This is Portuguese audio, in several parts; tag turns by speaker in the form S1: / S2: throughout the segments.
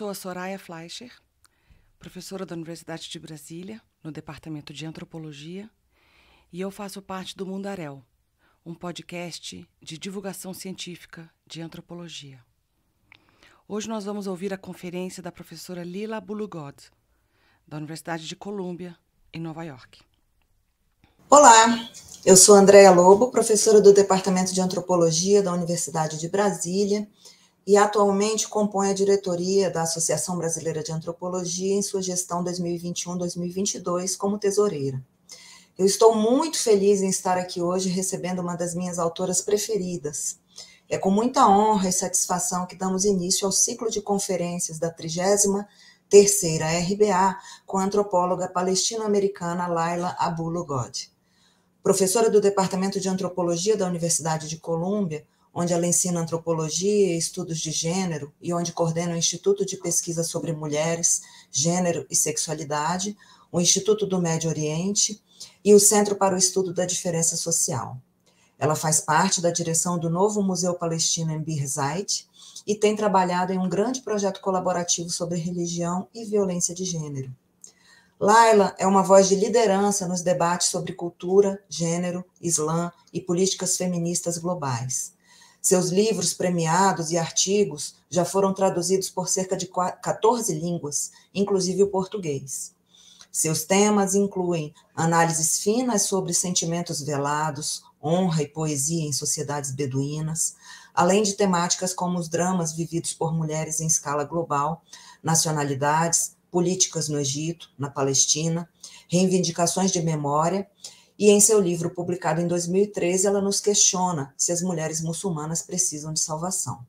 S1: sou a Soraya Fleischer, professora da Universidade de Brasília, no Departamento de Antropologia, e eu faço parte do Mundarel, um podcast de divulgação científica de antropologia. Hoje nós vamos ouvir a conferência da professora Lila Bulugod, da Universidade de Colômbia, em Nova York.
S2: Olá, eu sou Andréa Lobo, professora do Departamento de Antropologia da Universidade de Brasília e atualmente compõe a diretoria da Associação Brasileira de Antropologia em sua gestão 2021-2022 como tesoureira. Eu estou muito feliz em estar aqui hoje recebendo uma das minhas autoras preferidas. É com muita honra e satisfação que damos início ao ciclo de conferências da 30 terceira RBA com a antropóloga palestino-americana Laila Abulugod. Professora do Departamento de Antropologia da Universidade de Colômbia, onde ela ensina antropologia e estudos de gênero e onde coordena o Instituto de Pesquisa sobre Mulheres, Gênero e Sexualidade, o Instituto do Médio Oriente e o Centro para o Estudo da Diferença Social. Ela faz parte da direção do novo Museu Palestino em Birzeit e tem trabalhado em um grande projeto colaborativo sobre religião e violência de gênero. Laila é uma voz de liderança nos debates sobre cultura, gênero, Islã e políticas feministas globais. Seus livros premiados e artigos já foram traduzidos por cerca de 14 línguas, inclusive o português. Seus temas incluem análises finas sobre sentimentos velados, honra e poesia em sociedades beduínas, além de temáticas como os dramas vividos por mulheres em escala global, nacionalidades, políticas no Egito, na Palestina, reivindicações de memória e em seu livro publicado em 2013, ela nos questiona se as mulheres muçulmanas precisam de salvação.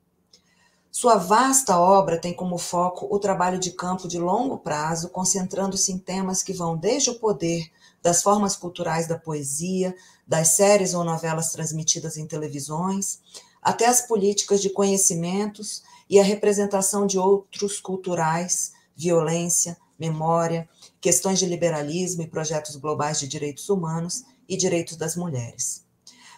S2: Sua vasta obra tem como foco o trabalho de campo de longo prazo, concentrando-se em temas que vão desde o poder, das formas culturais da poesia, das séries ou novelas transmitidas em televisões, até as políticas de conhecimentos e a representação de outros culturais, violência, memória, questões de liberalismo e projetos globais de direitos humanos e direitos das mulheres.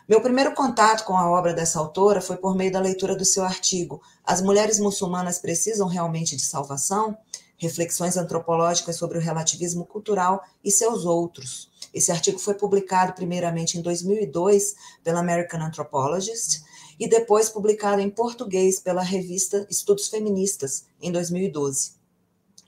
S2: Meu primeiro contato com a obra dessa autora foi por meio da leitura do seu artigo As Mulheres Muçulmanas Precisam Realmente de Salvação? Reflexões Antropológicas sobre o Relativismo Cultural e Seus Outros. Esse artigo foi publicado primeiramente em 2002 pela American Anthropologist e depois publicado em português pela revista Estudos Feministas, em 2012.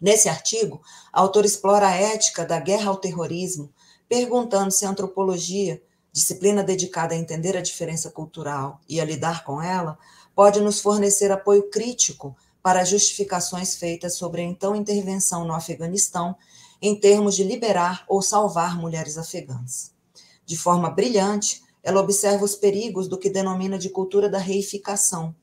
S2: Nesse artigo, a autora explora a ética da guerra ao terrorismo, perguntando se a antropologia, disciplina dedicada a entender a diferença cultural e a lidar com ela, pode nos fornecer apoio crítico para justificações feitas sobre a então intervenção no Afeganistão em termos de liberar ou salvar mulheres afegãs. De forma brilhante, ela observa os perigos do que denomina de cultura da reificação,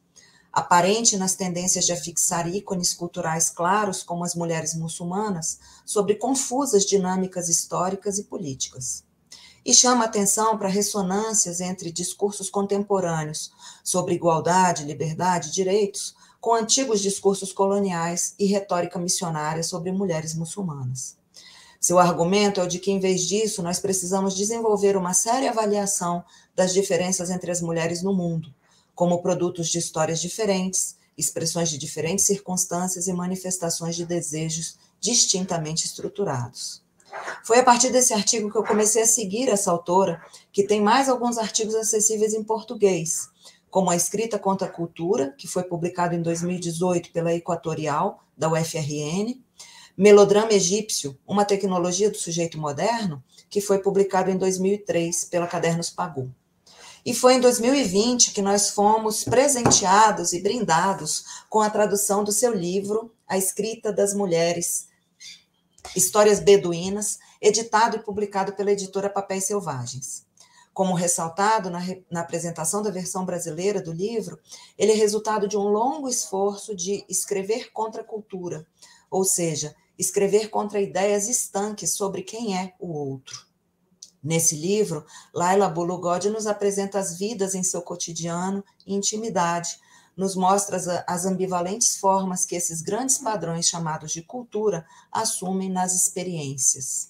S2: aparente nas tendências de afixar ícones culturais claros, como as mulheres muçulmanas, sobre confusas dinâmicas históricas e políticas. E chama atenção para ressonâncias entre discursos contemporâneos sobre igualdade, liberdade e direitos com antigos discursos coloniais e retórica missionária sobre mulheres muçulmanas. Seu argumento é o de que, em vez disso, nós precisamos desenvolver uma séria avaliação das diferenças entre as mulheres no mundo, como produtos de histórias diferentes, expressões de diferentes circunstâncias e manifestações de desejos distintamente estruturados. Foi a partir desse artigo que eu comecei a seguir essa autora, que tem mais alguns artigos acessíveis em português, como A Escrita contra a Cultura, que foi publicado em 2018 pela Equatorial, da UFRN, Melodrama Egípcio, Uma Tecnologia do Sujeito Moderno, que foi publicado em 2003 pela Cadernos Pagu. E foi em 2020 que nós fomos presenteados e brindados com a tradução do seu livro A Escrita das Mulheres, Histórias Beduínas, editado e publicado pela editora Papéis Selvagens. Como ressaltado na, na, apresentação da versão brasileira do livro, ele é resultado de um longo esforço de escrever contra a cultura, ou seja, escrever contra ideias estanques sobre quem é o outro. Nesse livro, Laila Bulugod nos apresenta as vidas em seu cotidiano e intimidade, nos mostra as, as ambivalentes formas que esses grandes padrões chamados de cultura assumem nas experiências.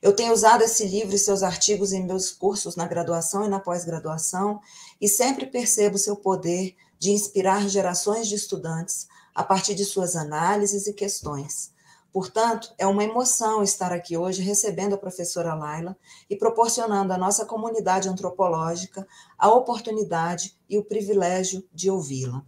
S2: Eu tenho usado esse livro e seus artigos em meus cursos na graduação e na pós-graduação e sempre percebo seu poder de inspirar gerações de estudantes a partir de suas análises e questões. Portanto, é uma emoção estar aqui hoje recebendo a professora Laila e proporcionando à nossa comunidade antropológica a oportunidade e o privilégio de ouvi-la.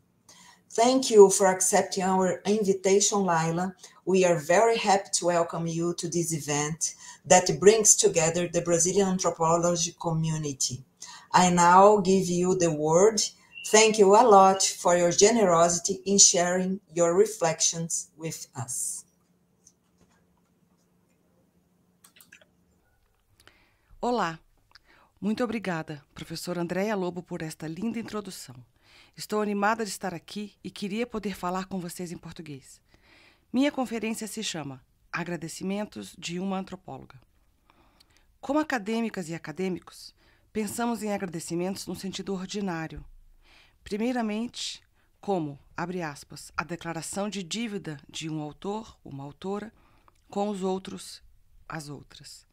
S2: Thank you for accepting our invitation, Laila. We are very happy to welcome you to this event that brings together the Brazilian anthropology community. I now give you the word. Thank you a lot for your generosity in sharing your reflections with us.
S1: Olá! Muito obrigada, professor Andréia Lobo, por esta linda introdução. Estou animada de estar aqui e queria poder falar com vocês em português. Minha conferência se chama Agradecimentos de uma Antropóloga. Como acadêmicas e acadêmicos, pensamos em agradecimentos no sentido ordinário. Primeiramente, como, abre aspas, a declaração de dívida de um autor, uma autora, com os outros, as outras.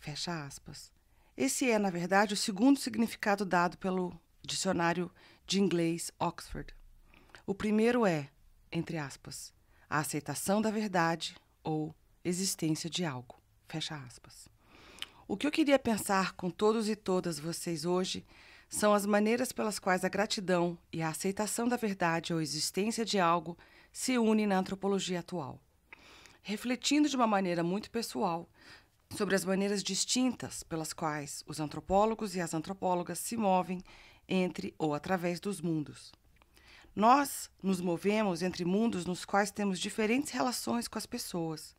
S1: Fecha aspas. Esse é, na verdade, o segundo significado dado pelo dicionário de inglês Oxford. O primeiro é, entre aspas, a aceitação da verdade ou existência de algo. Fecha aspas. O que eu queria pensar com todos e todas vocês hoje são as maneiras pelas quais a gratidão e a aceitação da verdade ou existência de algo se unem na antropologia atual. Refletindo de uma maneira muito pessoal sobre as maneiras distintas pelas quais os antropólogos e as antropólogas se movem entre ou através dos mundos. Nós nos movemos entre mundos nos quais temos diferentes relações com as pessoas,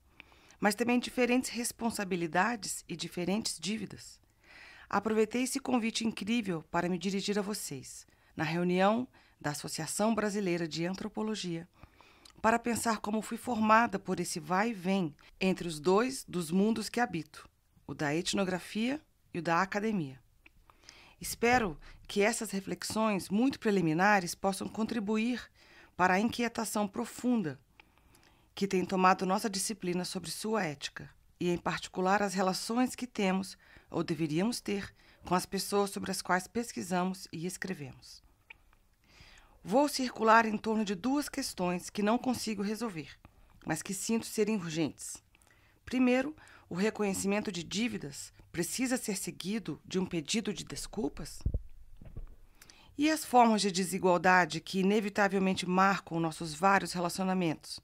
S1: mas também diferentes responsabilidades e diferentes dívidas. Aproveitei esse convite incrível para me dirigir a vocês, na reunião da Associação Brasileira de Antropologia para pensar como fui formada por esse vai e vem entre os dois dos mundos que habito, o da etnografia e o da academia. Espero que essas reflexões muito preliminares possam contribuir para a inquietação profunda que tem tomado nossa disciplina sobre sua ética e, em particular, as relações que temos ou deveríamos ter com as pessoas sobre as quais pesquisamos e escrevemos. Vou circular em torno de duas questões que não consigo resolver, mas que sinto serem urgentes. Primeiro, o reconhecimento de dívidas precisa ser seguido de um pedido de desculpas? E as formas de desigualdade que inevitavelmente marcam nossos vários relacionamentos,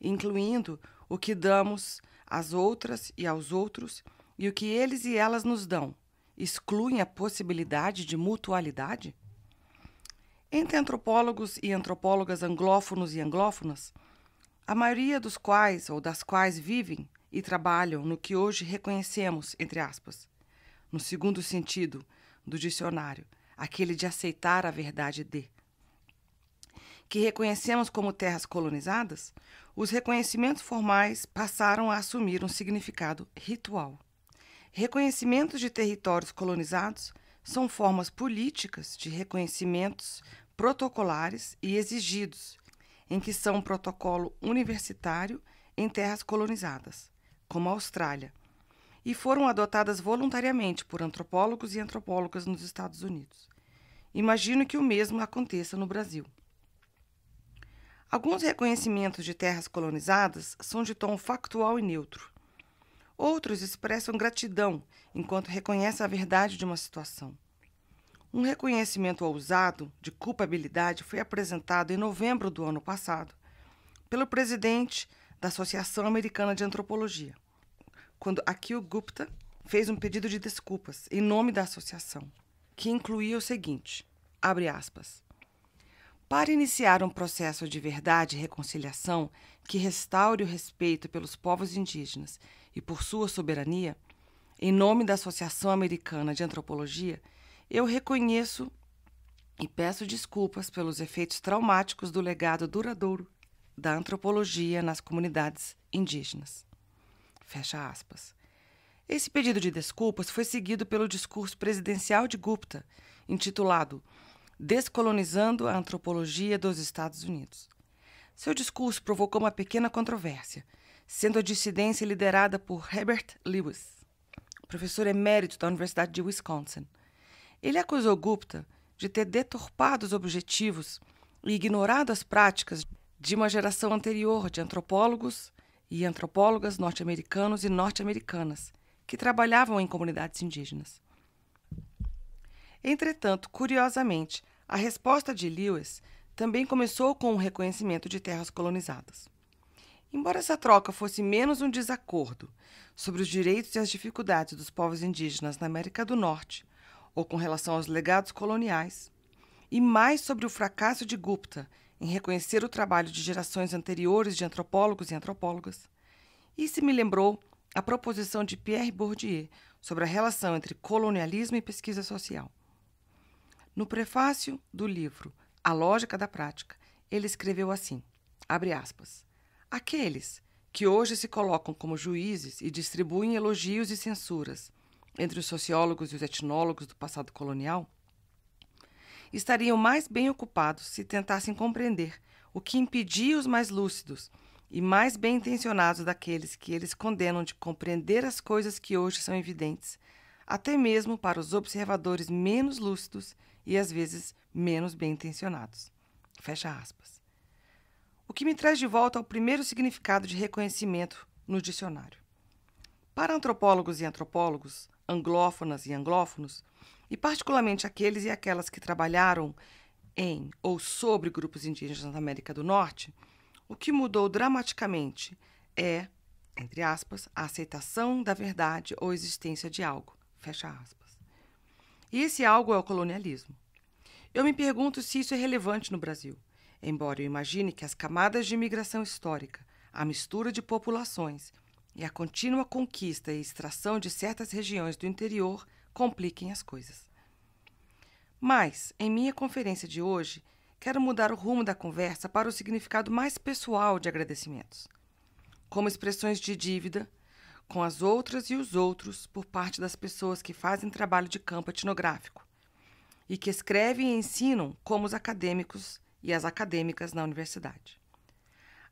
S1: incluindo o que damos às outras e aos outros e o que eles e elas nos dão, excluem a possibilidade de mutualidade? Entre antropólogos e antropólogas anglófonos e anglófonas, a maioria dos quais ou das quais vivem e trabalham no que hoje reconhecemos, entre aspas, no segundo sentido do dicionário, aquele de aceitar a verdade de, que reconhecemos como terras colonizadas, os reconhecimentos formais passaram a assumir um significado ritual. Reconhecimentos de territórios colonizados são formas políticas de reconhecimentos protocolares e exigidos, em que são um protocolo universitário em terras colonizadas, como a Austrália, e foram adotadas voluntariamente por antropólogos e antropólogas nos Estados Unidos. Imagino que o mesmo aconteça no Brasil. Alguns reconhecimentos de terras colonizadas são de tom factual e neutro. Outros expressam gratidão enquanto reconhecem a verdade de uma situação. Um reconhecimento ousado de culpabilidade foi apresentado em novembro do ano passado pelo presidente da Associação Americana de Antropologia, quando Akil Gupta fez um pedido de desculpas em nome da associação, que incluía o seguinte: abre aspas. Para iniciar um processo de verdade e reconciliação que restaure o respeito pelos povos indígenas e por sua soberania, em nome da Associação Americana de Antropologia, eu reconheço e peço desculpas pelos efeitos traumáticos do legado duradouro da antropologia nas comunidades indígenas. Fecha aspas. Esse pedido de desculpas foi seguido pelo discurso presidencial de Gupta, intitulado Descolonizando a Antropologia dos Estados Unidos. Seu discurso provocou uma pequena controvérsia, sendo a dissidência liderada por Herbert Lewis, professor emérito da Universidade de Wisconsin, ele acusou Gupta de ter deturpado os objetivos e ignorado as práticas de uma geração anterior de antropólogos e antropólogas norte-americanos e norte-americanas que trabalhavam em comunidades indígenas. Entretanto, curiosamente, a resposta de Lewis também começou com o reconhecimento de terras colonizadas. Embora essa troca fosse menos um desacordo sobre os direitos e as dificuldades dos povos indígenas na América do Norte ou com relação aos legados coloniais, e mais sobre o fracasso de Gupta em reconhecer o trabalho de gerações anteriores de antropólogos e antropólogas, e se me lembrou a proposição de Pierre Bourdieu sobre a relação entre colonialismo e pesquisa social. No prefácio do livro A Lógica da Prática, ele escreveu assim: abre aspas. Aqueles que hoje se colocam como juízes e distribuem elogios e censuras entre os sociólogos e os etnólogos do passado colonial, estariam mais bem ocupados se tentassem compreender o que impedia os mais lúcidos e mais bem intencionados daqueles que eles condenam de compreender as coisas que hoje são evidentes, até mesmo para os observadores menos lúcidos e às vezes menos bem intencionados. Fecha aspas. O que me traz de volta ao primeiro significado de reconhecimento no dicionário. Para antropólogos e antropólogos, anglófonas e anglófonos, e particularmente aqueles e aquelas que trabalharam em ou sobre grupos indígenas da América do Norte, o que mudou dramaticamente é, entre aspas, a aceitação da verdade ou existência de algo, fecha aspas. E esse algo é o colonialismo. Eu me pergunto se isso é relevante no Brasil, embora eu imagine que as camadas de imigração histórica, a mistura de populações e a contínua conquista e extração de certas regiões do interior compliquem as coisas. Mas, em minha conferência de hoje, quero mudar o rumo da conversa para o significado mais pessoal de agradecimentos, como expressões de dívida com as outras e os outros por parte das pessoas que fazem trabalho de campo etnográfico e que escrevem e ensinam como os acadêmicos e as acadêmicas na universidade.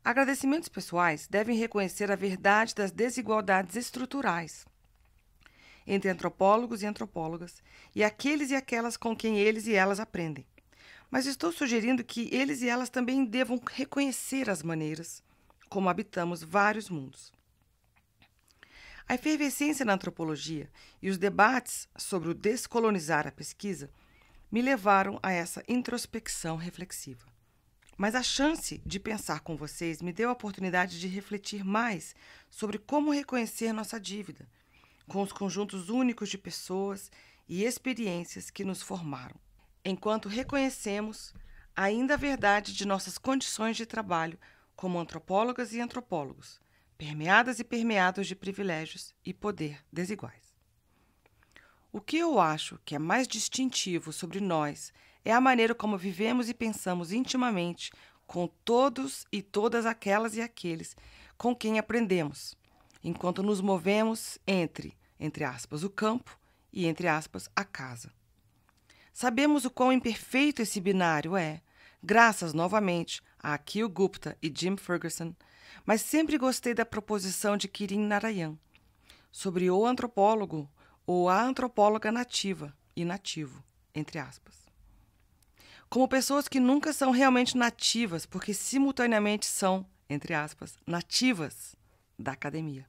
S1: Agradecimentos pessoais devem reconhecer a verdade das desigualdades estruturais entre antropólogos e antropólogas e aqueles e aquelas com quem eles e elas aprendem. Mas estou sugerindo que eles e elas também devam reconhecer as maneiras como habitamos vários mundos. A efervescência na antropologia e os debates sobre o descolonizar a pesquisa me levaram a essa introspecção reflexiva. Mas a chance de pensar com vocês me deu a oportunidade de refletir mais sobre como reconhecer nossa dívida, com os conjuntos únicos de pessoas e experiências que nos formaram. Enquanto reconhecemos ainda a verdade de nossas condições de trabalho como antropólogas e antropólogos, permeadas e permeados de privilégios e poder desiguais. O que eu acho que é mais distintivo sobre nós é a maneira como vivemos e pensamos intimamente com todos e todas aquelas e aqueles com quem aprendemos, enquanto nos movemos entre, entre aspas, o campo e, entre aspas, a casa. Sabemos o quão imperfeito esse binário é, graças novamente a Akil Gupta e Jim Ferguson, mas sempre gostei da proposição de Kirin Narayan sobre o antropólogo ou a antropóloga nativa e nativo, entre aspas como pessoas que nunca são realmente nativas, porque simultaneamente são, entre aspas, nativas da academia.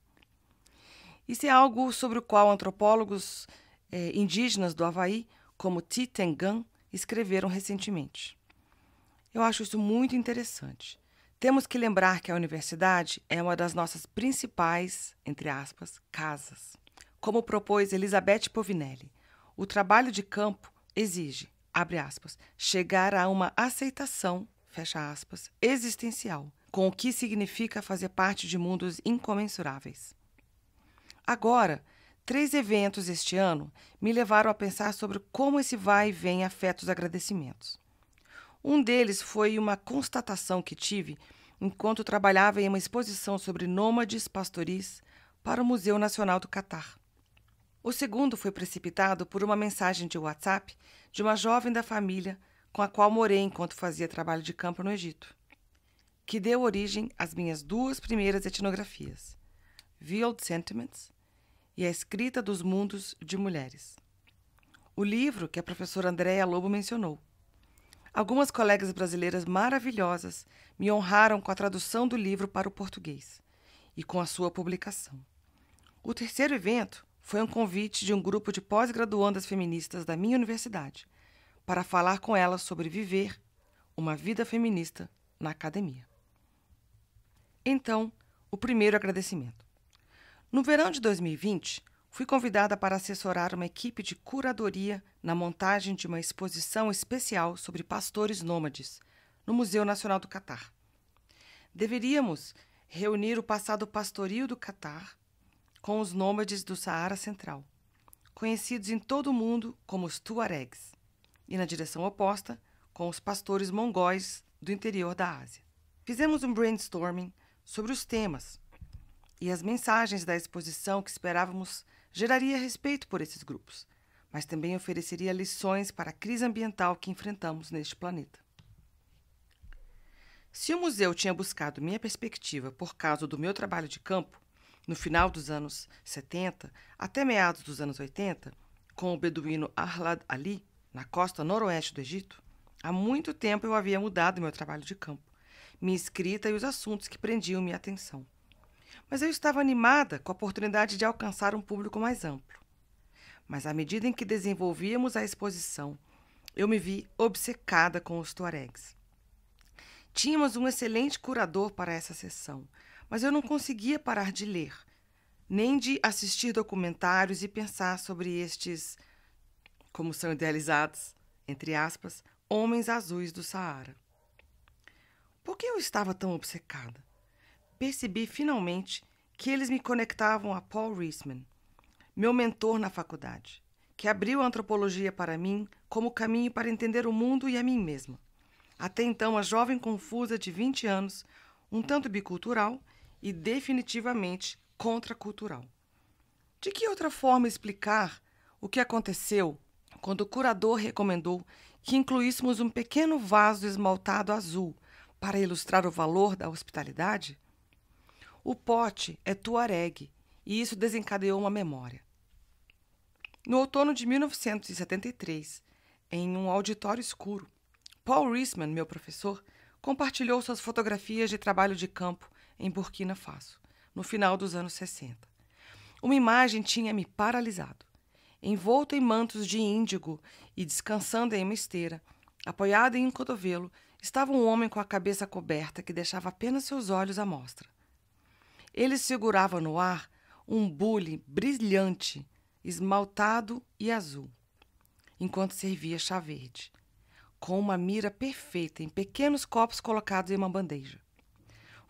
S1: Isso é algo sobre o qual antropólogos eh, indígenas do Havaí, como T. Tengan, escreveram recentemente. Eu acho isso muito interessante. Temos que lembrar que a universidade é uma das nossas principais, entre aspas, casas. Como propôs Elizabeth Povinelli, o trabalho de campo exige abre aspas, chegar a uma aceitação, fecha aspas, existencial, com o que significa fazer parte de mundos incomensuráveis. Agora, três eventos este ano me levaram a pensar sobre como esse vai e vem afeta os agradecimentos. Um deles foi uma constatação que tive enquanto trabalhava em uma exposição sobre nômades pastoris para o Museu Nacional do Catar. O segundo foi precipitado por uma mensagem de WhatsApp de uma jovem da família com a qual morei enquanto fazia trabalho de campo no Egito, que deu origem às minhas duas primeiras etnografias, Veiled Sentiments e A Escrita dos Mundos de Mulheres. O livro que a professora Andréa Lobo mencionou. Algumas colegas brasileiras maravilhosas me honraram com a tradução do livro para o português e com a sua publicação. O terceiro evento foi um convite de um grupo de pós-graduandas feministas da minha universidade para falar com elas sobre viver uma vida feminista na academia. Então, o primeiro agradecimento. No verão de 2020, fui convidada para assessorar uma equipe de curadoria na montagem de uma exposição especial sobre pastores nômades no Museu Nacional do Catar. Deveríamos reunir o passado pastoril do Catar com os nômades do Saara Central, conhecidos em todo o mundo como os Tuaregs, e na direção oposta, com os pastores mongóis do interior da Ásia. Fizemos um brainstorming sobre os temas e as mensagens da exposição que esperávamos geraria respeito por esses grupos, mas também ofereceria lições para a crise ambiental que enfrentamos neste planeta. Se o museu tinha buscado minha perspectiva por causa do meu trabalho de campo, no final dos anos 70 até meados dos anos 80, com o beduíno Arlad Ali, na costa noroeste do Egito, há muito tempo eu havia mudado meu trabalho de campo, minha escrita e os assuntos que prendiam minha atenção. Mas eu estava animada com a oportunidade de alcançar um público mais amplo. Mas à medida em que desenvolvíamos a exposição, eu me vi obcecada com os tuaregs. Tínhamos um excelente curador para essa sessão, mas eu não conseguia parar de ler, nem de assistir documentários e pensar sobre estes, como são idealizados, entre aspas, homens azuis do Saara. Por que eu estava tão obcecada? Percebi finalmente que eles me conectavam a Paul Reisman, meu mentor na faculdade, que abriu a antropologia para mim como caminho para entender o mundo e a mim mesma. Até então, a jovem confusa de 20 anos, um tanto bicultural, e definitivamente contracultural. De que outra forma explicar o que aconteceu quando o curador recomendou que incluíssemos um pequeno vaso esmaltado azul para ilustrar o valor da hospitalidade? O pote é tuareg e isso desencadeou uma memória. No outono de 1973, em um auditório escuro, Paul Riesman, meu professor, compartilhou suas fotografias de trabalho de campo em Burkina Faso, no final dos anos 60. Uma imagem tinha me paralisado. Envolto em mantos de índigo e descansando em uma esteira, apoiado em um cotovelo, estava um homem com a cabeça coberta que deixava apenas seus olhos à mostra. Ele segurava no ar um bule brilhante, esmaltado e azul, enquanto servia chá verde, com uma mira perfeita em pequenos copos colocados em uma bandeja.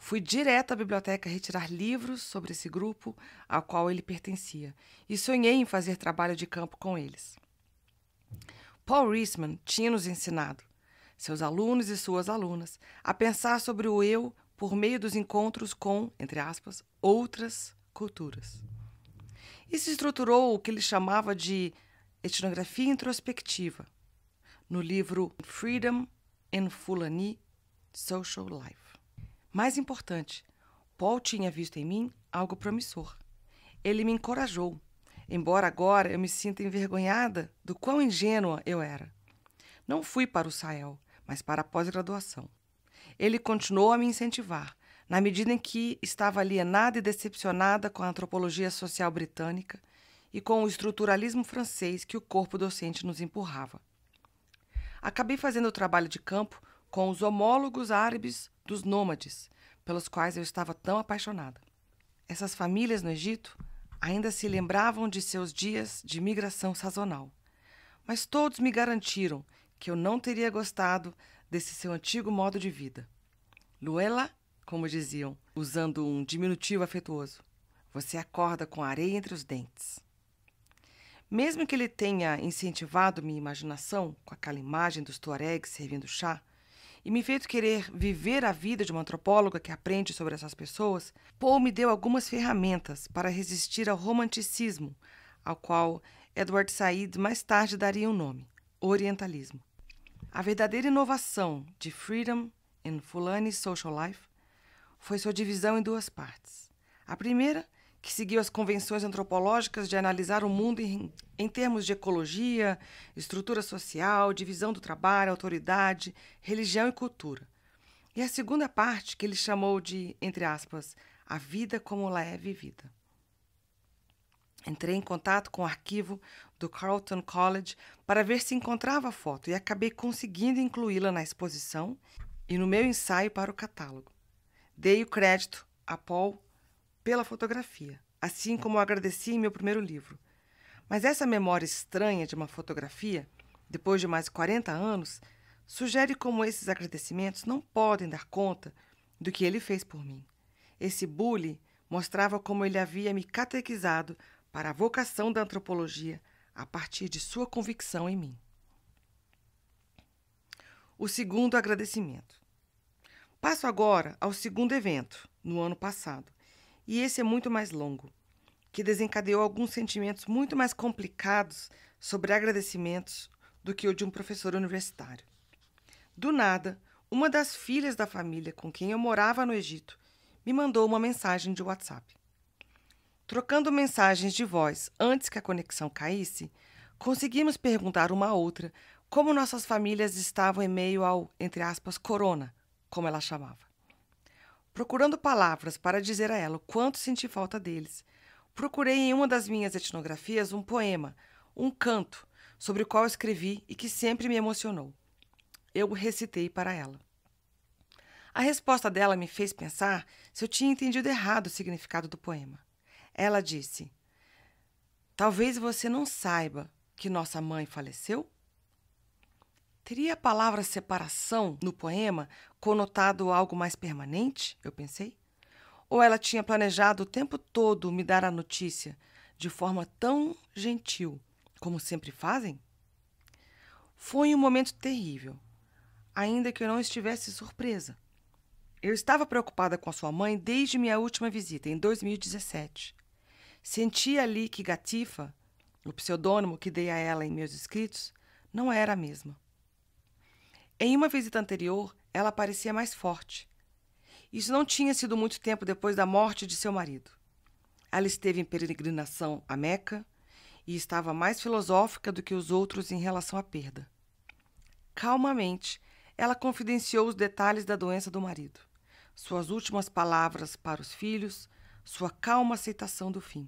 S1: Fui direto à biblioteca retirar livros sobre esse grupo ao qual ele pertencia e sonhei em fazer trabalho de campo com eles. Paul Reisman tinha nos ensinado, seus alunos e suas alunas, a pensar sobre o eu por meio dos encontros com, entre aspas, outras culturas. Isso estruturou o que ele chamava de etnografia introspectiva, no livro Freedom and Fulani Social Life. Mais importante, Paul tinha visto em mim algo promissor. Ele me encorajou, embora agora eu me sinta envergonhada do quão ingênua eu era. Não fui para o Sael, mas para a pós-graduação. Ele continuou a me incentivar, na medida em que estava alienada e decepcionada com a antropologia social britânica e com o estruturalismo francês que o corpo docente nos empurrava. Acabei fazendo o trabalho de campo com os homólogos árabes dos nômades, pelos quais eu estava tão apaixonada. Essas famílias no Egito ainda se lembravam de seus dias de migração sazonal, mas todos me garantiram que eu não teria gostado desse seu antigo modo de vida. Luela, como diziam, usando um diminutivo afetuoso, você acorda com areia entre os dentes. Mesmo que ele tenha incentivado minha imaginação com aquela imagem dos tuaregs servindo chá, e me fez querer viver a vida de uma antropóloga que aprende sobre essas pessoas, Paul me deu algumas ferramentas para resistir ao romanticismo, ao qual Edward Said mais tarde daria o um nome, orientalismo. A verdadeira inovação de Freedom in Fulani Social Life foi sua divisão em duas partes. A primeira que seguiu as convenções antropológicas de analisar o mundo em, em, termos de ecologia, estrutura social, divisão do trabalho, autoridade, religião e cultura. E a segunda parte, que ele chamou de, entre aspas, a vida como ela é vivida. Entrei em contato com o arquivo do Carleton College para ver se encontrava a foto e acabei conseguindo incluí-la na exposição e no meu ensaio para o catálogo. Dei o crédito a Paul pela fotografia, assim é. como eu agradeci em meu primeiro livro. Mas essa memória estranha de uma fotografia, depois de mais de 40 anos, sugere como esses agradecimentos não podem dar conta do que ele fez por mim. Esse bullying mostrava como ele havia me catequizado para a vocação da antropologia a partir de sua convicção em mim. O segundo agradecimento. Passo agora ao segundo evento, no ano passado, e esse é muito mais longo, que desencadeou alguns sentimentos muito mais complicados sobre agradecimentos do que o de um professor universitário. Do nada, uma das filhas da família com quem eu morava no Egito me mandou uma mensagem de WhatsApp. Trocando mensagens de voz antes que a conexão caísse, conseguimos perguntar uma à outra como nossas famílias estavam em meio ao, entre aspas, corona, como ela chamava. Procurando palavras para dizer a ela o quanto senti falta deles, procurei em uma das minhas etnografias um poema, um canto, sobre o qual escrevi e que sempre me emocionou. Eu o recitei para ela. A resposta dela me fez pensar se eu tinha entendido errado o significado do poema. Ela disse: Talvez você não saiba que nossa mãe faleceu? Teria a palavra separação no poema conotado algo mais permanente? Eu pensei. Ou ela tinha planejado o tempo todo me dar a notícia de forma tão gentil, como sempre fazem? Foi um momento terrível, ainda que eu não estivesse surpresa. Eu estava preocupada com a sua mãe desde minha última visita, em 2017. Sentia ali que Gatifa, o pseudônimo que dei a ela em meus escritos, não era a mesma. Em uma visita anterior, ela parecia mais forte. Isso não tinha sido muito tempo depois da morte de seu marido. Ela esteve em peregrinação a Meca e estava mais filosófica do que os outros em relação à perda. Calmamente, ela confidenciou os detalhes da doença do marido, suas últimas palavras para os filhos, sua calma aceitação do fim.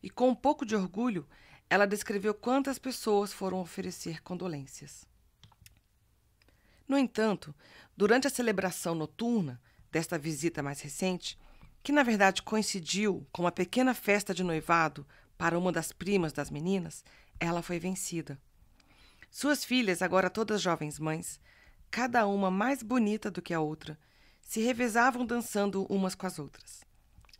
S1: E com um pouco de orgulho, ela descreveu quantas pessoas foram oferecer condolências. No entanto, durante a celebração noturna desta visita mais recente, que na verdade coincidiu com uma pequena festa de noivado para uma das primas das meninas, ela foi vencida. Suas filhas, agora todas jovens mães, cada uma mais bonita do que a outra, se revezavam dançando umas com as outras.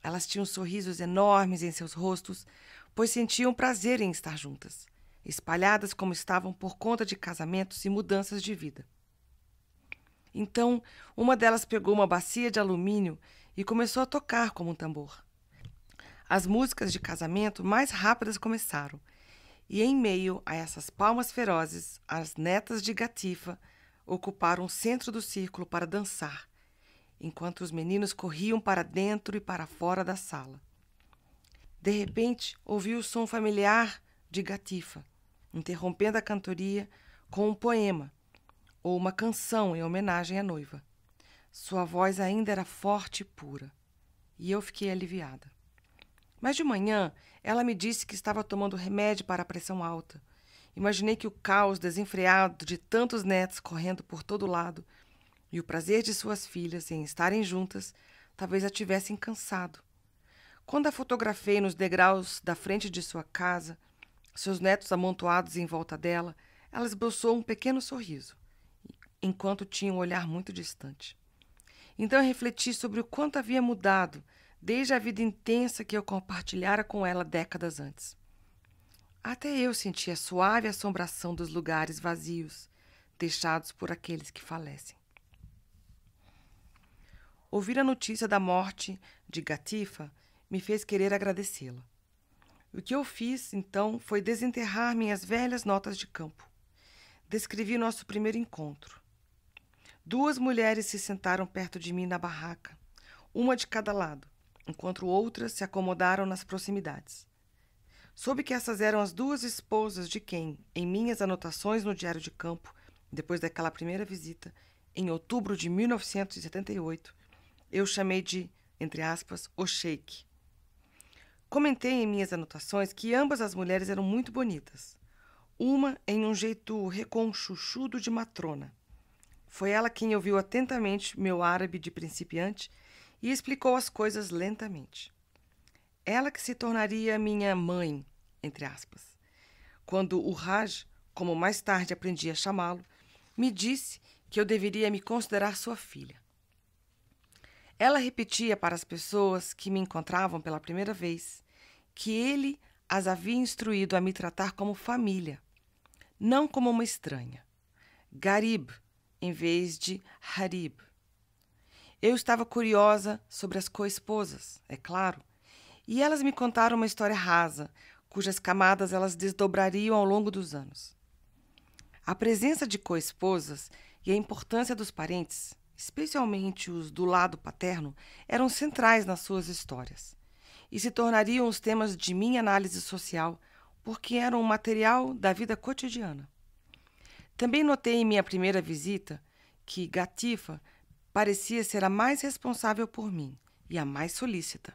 S1: Elas tinham sorrisos enormes em seus rostos, pois sentiam prazer em estar juntas, espalhadas como estavam por conta de casamentos e mudanças de vida. Então, uma delas pegou uma bacia de alumínio e começou a tocar como um tambor. As músicas de casamento mais rápidas começaram, e em meio a essas palmas ferozes, as netas de Gatifa ocuparam o centro do círculo para dançar, enquanto os meninos corriam para dentro e para fora da sala. De repente, ouviu o som familiar de Gatifa, interrompendo a cantoria com um poema ou uma canção em homenagem à noiva. Sua voz ainda era forte e pura, e eu fiquei aliviada. Mas de manhã, ela me disse que estava tomando remédio para a pressão alta. Imaginei que o caos desenfreado de tantos netos correndo por todo lado e o prazer de suas filhas em estarem juntas talvez a tivessem cansado. Quando a fotografei nos degraus da frente de sua casa, seus netos amontoados em volta dela, ela esboçou um pequeno sorriso enquanto tinha um olhar muito distante. Então eu refleti sobre o quanto havia mudado desde a vida intensa que eu compartilhara com ela décadas antes. Até eu sentia a suave assombração dos lugares vazios, deixados por aqueles que falecem. Ouvir a notícia da morte de Gatifa me fez querer agradecê-la. O que eu fiz, então, foi desenterrar minhas velhas notas de campo. Descrevi nosso primeiro encontro, Duas mulheres se sentaram perto de mim na barraca, uma de cada lado, enquanto outras se acomodaram nas proximidades. Soube que essas eram as duas esposas de quem, em minhas anotações no diário de campo, depois daquela primeira visita, em outubro de 1978, eu chamei de, entre aspas, o Sheik. Comentei em minhas anotações que ambas as mulheres eram muito bonitas. Uma em um jeito reconchuchudo de matrona, foi ela quem ouviu atentamente meu árabe de principiante e explicou as coisas lentamente. Ela que se tornaria minha mãe, entre aspas. Quando o Raj, como mais tarde aprendi a chamá-lo, me disse que eu deveria me considerar sua filha. Ela repetia para as pessoas que me encontravam pela primeira vez que ele as havia instruído a me tratar como família, não como uma estranha. Garib em vez de Harib. Eu estava curiosa sobre as co-esposas, é claro, e elas me contaram uma história rasa, cujas camadas elas desdobrariam ao longo dos anos. A presença de co-esposas e a importância dos parentes, especialmente os do lado paterno, eram centrais nas suas histórias e se tornariam os temas de minha análise social, porque eram um material da vida cotidiana. Também notei em minha primeira visita que Gatifa parecia ser a mais responsável por mim e a mais solícita.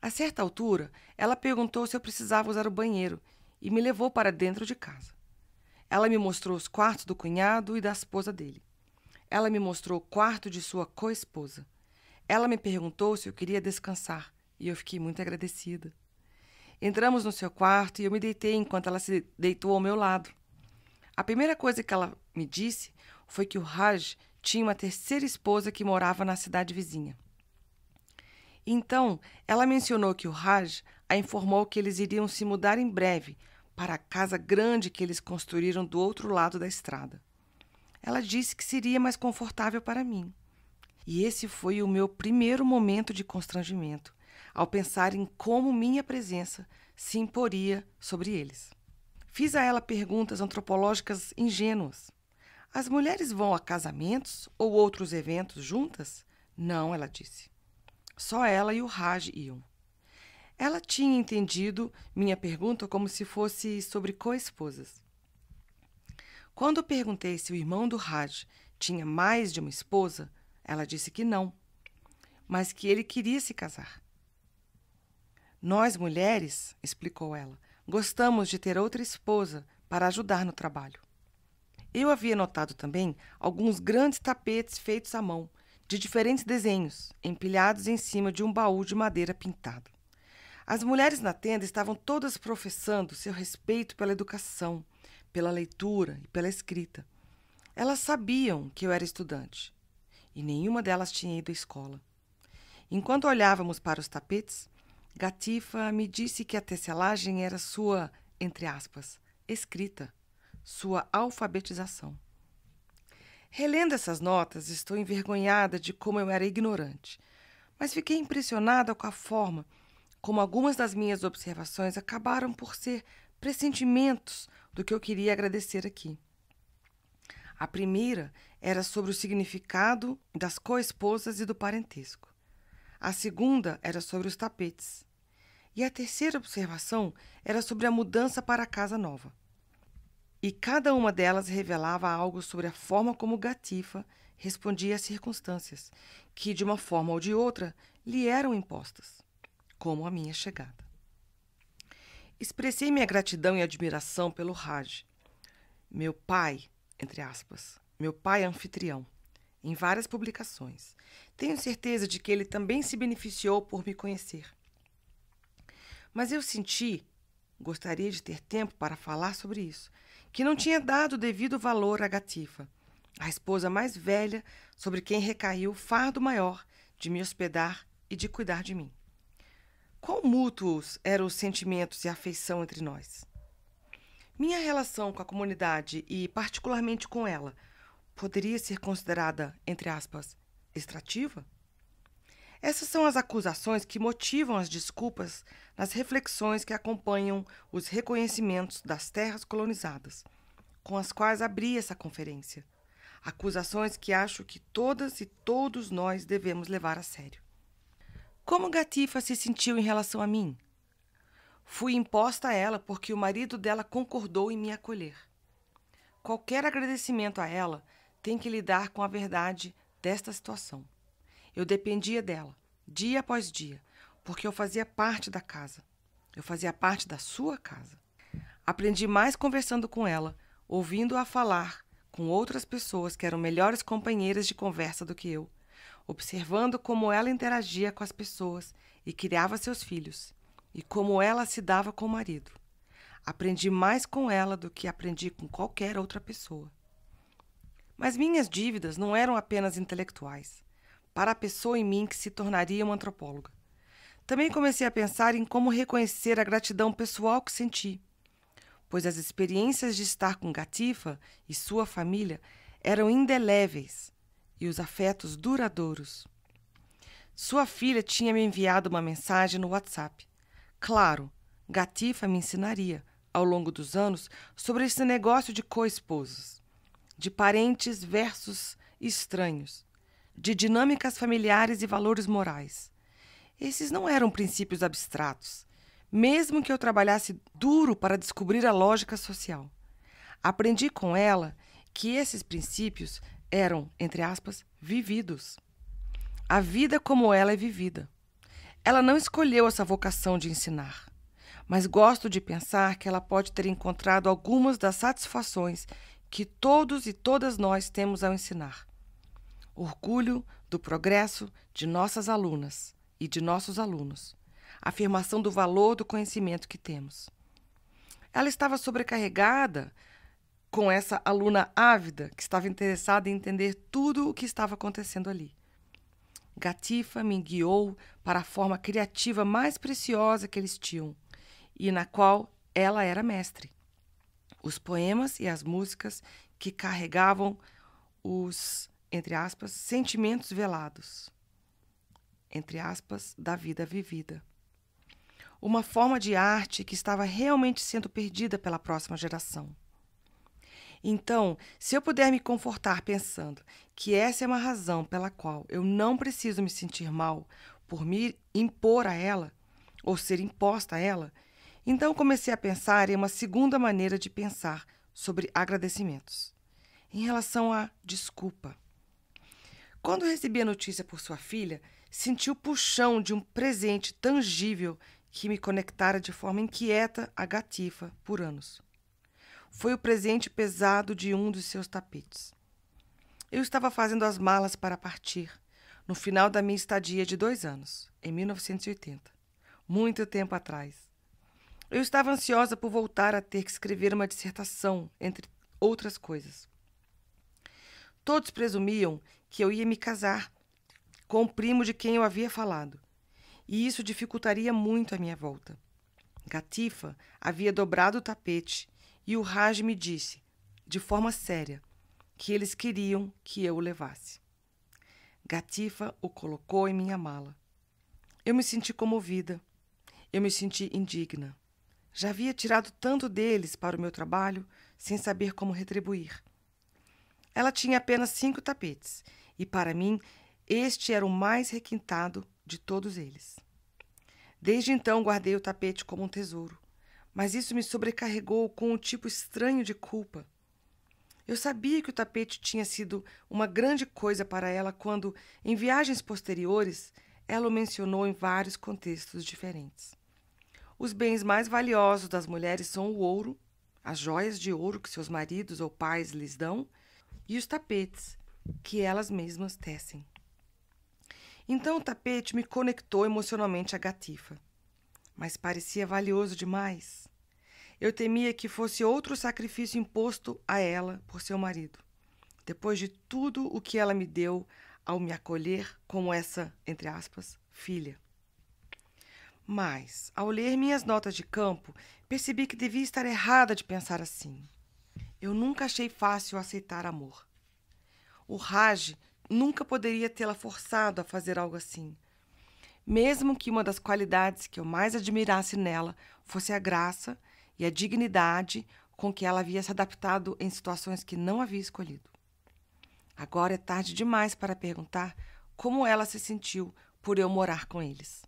S1: A certa altura, ela perguntou se eu precisava usar o banheiro e me levou para dentro de casa. Ela me mostrou os quartos do cunhado e da esposa dele. Ela me mostrou o quarto de sua co-esposa. Ela me perguntou se eu queria descansar e eu fiquei muito agradecida. Entramos no seu quarto e eu me deitei enquanto ela se deitou ao meu lado. A primeira coisa que ela me disse foi que o Raj tinha uma terceira esposa que morava na cidade vizinha. Então, ela mencionou que o Raj a informou que eles iriam se mudar em breve para a casa grande que eles construíram do outro lado da estrada. Ela disse que seria mais confortável para mim. E esse foi o meu primeiro momento de constrangimento, ao pensar em como minha presença se imporia sobre eles. Fiz a ela perguntas antropológicas ingênuas. As mulheres vão a casamentos ou outros eventos juntas? Não, ela disse. Só ela e o Raj iam. Ela tinha entendido minha pergunta como se fosse sobre co-esposas. Quando eu perguntei se o irmão do Raj tinha mais de uma esposa, ela disse que não, mas que ele queria se casar. Nós mulheres, explicou ela, Gostamos de ter outra esposa para ajudar no trabalho. Eu havia notado também alguns grandes tapetes feitos à mão, de diferentes desenhos, empilhados em cima de um baú de madeira pintado. As mulheres na tenda estavam todas professando seu respeito pela educação, pela leitura e pela escrita. Elas sabiam que eu era estudante e nenhuma delas tinha ido à escola. Enquanto olhávamos para os tapetes, Gatifa me disse que a tecelagem era sua, entre aspas, escrita, sua alfabetização. Relendo essas notas, estou envergonhada de como eu era ignorante, mas fiquei impressionada com a forma como algumas das minhas observações acabaram por ser pressentimentos do que eu queria agradecer aqui. A primeira era sobre o significado das coesposas e do parentesco. A segunda era sobre os tapetes. E a terceira observação era sobre a mudança para a casa nova. E cada uma delas revelava algo sobre a forma como Gatifa respondia às circunstâncias, que de uma forma ou de outra lhe eram impostas, como a minha chegada. Expressei minha gratidão e admiração pelo Raj, meu pai, entre aspas, meu pai anfitrião em várias publicações. Tenho certeza de que ele também se beneficiou por me conhecer. Mas eu senti, gostaria de ter tempo para falar sobre isso, que não tinha dado devido valor à Gatifa, a esposa mais velha sobre quem recaiu o fardo maior de me hospedar e de cuidar de mim. Quão mútuos eram os sentimentos e a afeição entre nós? Minha relação com a comunidade e, particularmente, com ela – poderia ser considerada, entre aspas, extrativa? Essas são as acusações que motivam as desculpas nas reflexões que acompanham os reconhecimentos das terras colonizadas, com as quais abri essa conferência. Acusações que acho que todas e todos nós devemos levar a sério. Como Gatifa se sentiu em relação a mim? Fui imposta a ela porque o marido dela concordou em me acolher. Qualquer agradecimento a ela tem que lidar com a verdade desta situação. Eu dependia dela, dia após dia, porque eu fazia parte da casa. Eu fazia parte da sua casa. Aprendi mais conversando com ela, ouvindo-a falar com outras pessoas que eram melhores companheiras de conversa do que eu, observando como ela interagia com as pessoas e criava seus filhos, e como ela se dava com o marido. Aprendi mais com ela do que aprendi com qualquer outra pessoa. Mas minhas dívidas não eram apenas intelectuais, para a pessoa em mim que se tornaria uma antropóloga. Também comecei a pensar em como reconhecer a gratidão pessoal que senti, pois as experiências de estar com Gatifa e sua família eram indeléveis e os afetos duradouros. Sua filha tinha me enviado uma mensagem no WhatsApp. Claro, Gatifa me ensinaria, ao longo dos anos, sobre esse negócio de co-esposos de parentes versus estranhos, de dinâmicas familiares e valores morais. Esses não eram princípios abstratos, mesmo que eu trabalhasse duro para descobrir a lógica social. Aprendi com ela que esses princípios eram, entre aspas, vividos. A vida como ela é vivida. Ela não escolheu essa vocação de ensinar, mas gosto de pensar que ela pode ter encontrado algumas das satisfações que todos e todas nós temos ao ensinar. Orgulho do progresso de nossas alunas e de nossos alunos. Afirmação do valor do conhecimento que temos. Ela estava sobrecarregada com essa aluna ávida que estava interessada em entender tudo o que estava acontecendo ali. Gatifa me guiou para a forma criativa mais preciosa que eles tinham e na qual ela era mestre os poemas e as músicas que carregavam os, entre aspas, sentimentos velados, entre aspas, da vida vivida. Uma forma de arte que estava realmente sendo perdida pela próxima geração. Então, se eu puder me confortar pensando que essa é uma razão pela qual eu não preciso me sentir mal por me impor a ela, ou ser imposta a ela, então comecei a pensar em uma segunda maneira de pensar sobre agradecimentos, em relação à desculpa. Quando recebi a notícia por sua filha, senti o puxão de um presente tangível que me conectara de forma inquieta à gatifa por anos. Foi o presente pesado de um dos seus tapetes. Eu estava fazendo as malas para partir, no final da minha estadia de dois anos, em 1980, muito tempo atrás. Eu estava ansiosa por voltar a ter que escrever uma dissertação, entre outras coisas. Todos presumiam que eu ia me casar com o primo de quem eu havia falado, e isso dificultaria muito a minha volta. Gatifa havia dobrado o tapete e o Raj me disse, de forma séria, que eles queriam que eu o levasse. Gatifa o colocou em minha mala. Eu me senti comovida. Eu me senti indigna. Já havia tirado tanto deles para o meu trabalho sem saber como retribuir. Ela tinha apenas cinco tapetes, e para mim este era o mais requintado de todos eles. Desde então guardei o tapete como um tesouro, mas isso me sobrecarregou com um tipo estranho de culpa. Eu sabia que o tapete tinha sido uma grande coisa para ela quando, em viagens posteriores, ela o mencionou em vários contextos diferentes. Os bens mais valiosos das mulheres são o ouro, as joias de ouro que seus maridos ou pais lhes dão e os tapetes que elas mesmas tecem. Então o tapete me conectou emocionalmente à gatifa, mas parecia valioso demais. Eu temia que fosse outro sacrifício imposto a ela por seu marido, depois de tudo o que ela me deu ao me acolher como essa, entre aspas, filha. Mas, ao ler minhas notas de campo, percebi que devia estar errada de pensar assim. Eu nunca achei fácil aceitar amor. O Raj nunca poderia tê-la forçado a fazer algo assim. Mesmo que uma das qualidades que eu mais admirasse nela fosse a graça e a dignidade com que ela havia se adaptado em situações que não havia escolhido. Agora é tarde demais para perguntar como ela se sentiu por eu morar com eles.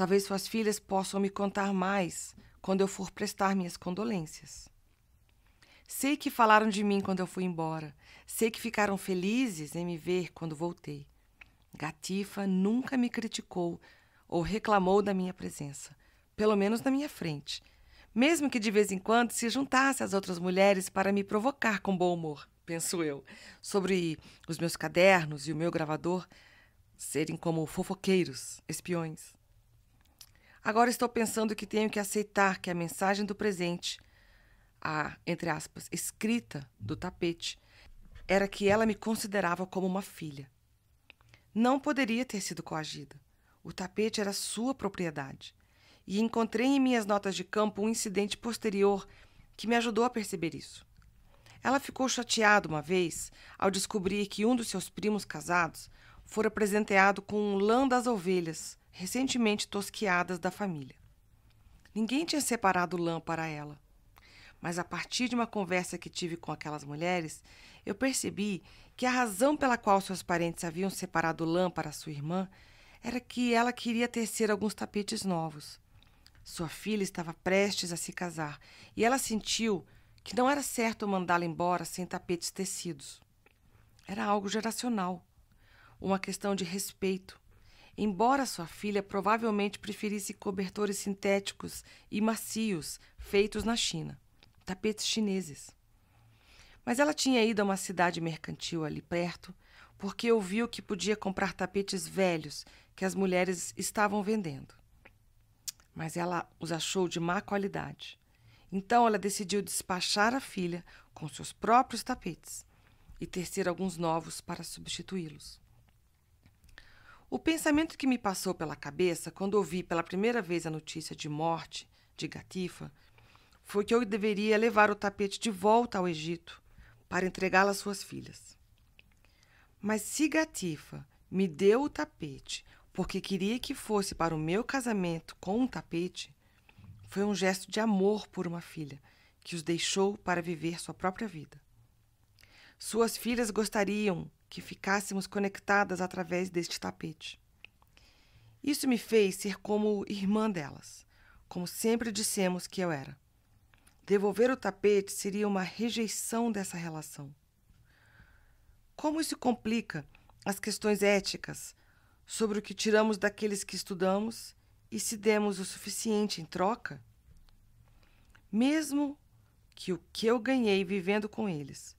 S1: Talvez suas filhas possam me contar mais quando eu for prestar minhas condolências. Sei que falaram de mim quando eu fui embora. Sei que ficaram felizes em me ver quando voltei. Gatifa nunca me criticou ou reclamou da minha presença, pelo menos na minha frente, mesmo que de vez em quando se juntasse às outras mulheres para me provocar com bom humor, penso eu, sobre os meus cadernos e o meu gravador serem como fofoqueiros, espiões. Agora estou pensando que tenho que aceitar que a mensagem do presente, a, entre aspas, escrita do tapete, era que ela me considerava como uma filha. Não poderia ter sido coagida. O tapete era sua propriedade. E encontrei em minhas notas de campo um incidente posterior que me ajudou a perceber isso. Ela ficou chateada uma vez ao descobrir que um dos seus primos casados fora presenteado com um lã das ovelhas recentemente tosquiadas da família. Ninguém tinha separado lã para ela. Mas a partir de uma conversa que tive com aquelas mulheres, eu percebi que a razão pela qual seus parentes haviam separado lã para sua irmã era que ela queria tecer alguns tapetes novos. Sua filha estava prestes a se casar e ela sentiu que não era certo mandá-la embora sem tapetes tecidos. Era algo geracional, uma questão de respeito, Embora sua filha provavelmente preferisse cobertores sintéticos e macios feitos na China, tapetes chineses. Mas ela tinha ido a uma cidade mercantil ali perto porque ouviu que podia comprar tapetes velhos que as mulheres estavam vendendo. Mas ela os achou de má qualidade. Então ela decidiu despachar a filha com seus próprios tapetes e tecer alguns novos para substituí-los. O pensamento que me passou pela cabeça quando ouvi pela primeira vez a notícia de morte de Gatifa foi que eu deveria levar o tapete de volta ao Egito para entregá-lo às suas filhas. Mas se Gatifa me deu o tapete porque queria que fosse para o meu casamento com um tapete, foi um gesto de amor por uma filha que os deixou para viver sua própria vida. Suas filhas gostariam que ficássemos conectadas através deste tapete. Isso me fez ser como irmã delas, como sempre dissemos que eu era. Devolver o tapete seria uma rejeição dessa relação. Como isso complica as questões éticas sobre o que tiramos daqueles que estudamos e se demos o suficiente em troca? Mesmo que o que eu ganhei vivendo com eles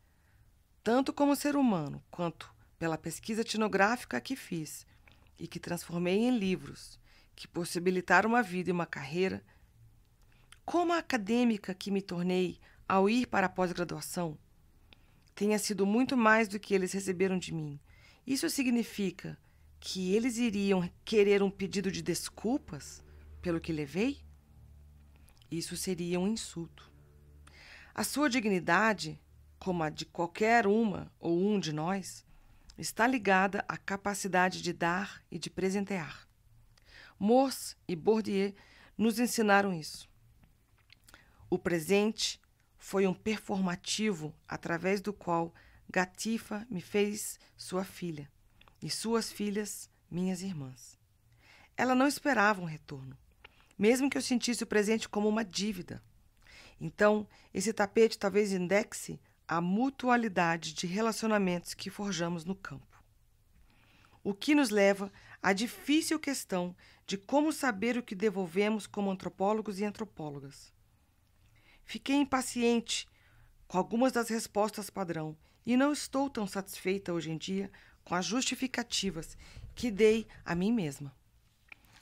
S1: tanto como ser humano, quanto pela pesquisa etnográfica que fiz e que transformei em livros, que possibilitaram uma vida e uma carreira, como a acadêmica que me tornei ao ir para a pós-graduação, tenha sido muito mais do que eles receberam de mim. Isso significa que eles iriam querer um pedido de desculpas pelo que levei? Isso seria um insulto. A sua dignidade como a de qualquer uma ou um de nós, está ligada à capacidade de dar e de presentear. Morse e Bourdieu nos ensinaram isso. O presente foi um performativo através do qual Gatifa me fez sua filha e suas filhas minhas irmãs. Ela não esperava um retorno, mesmo que eu sentisse o presente como uma dívida. Então, esse tapete talvez indexe a mutualidade de relacionamentos que forjamos no campo. O que nos leva à difícil questão de como saber o que devolvemos como antropólogos e antropólogas. Fiquei impaciente com algumas das respostas padrão e não estou tão satisfeita hoje em dia com as justificativas que dei a mim mesma.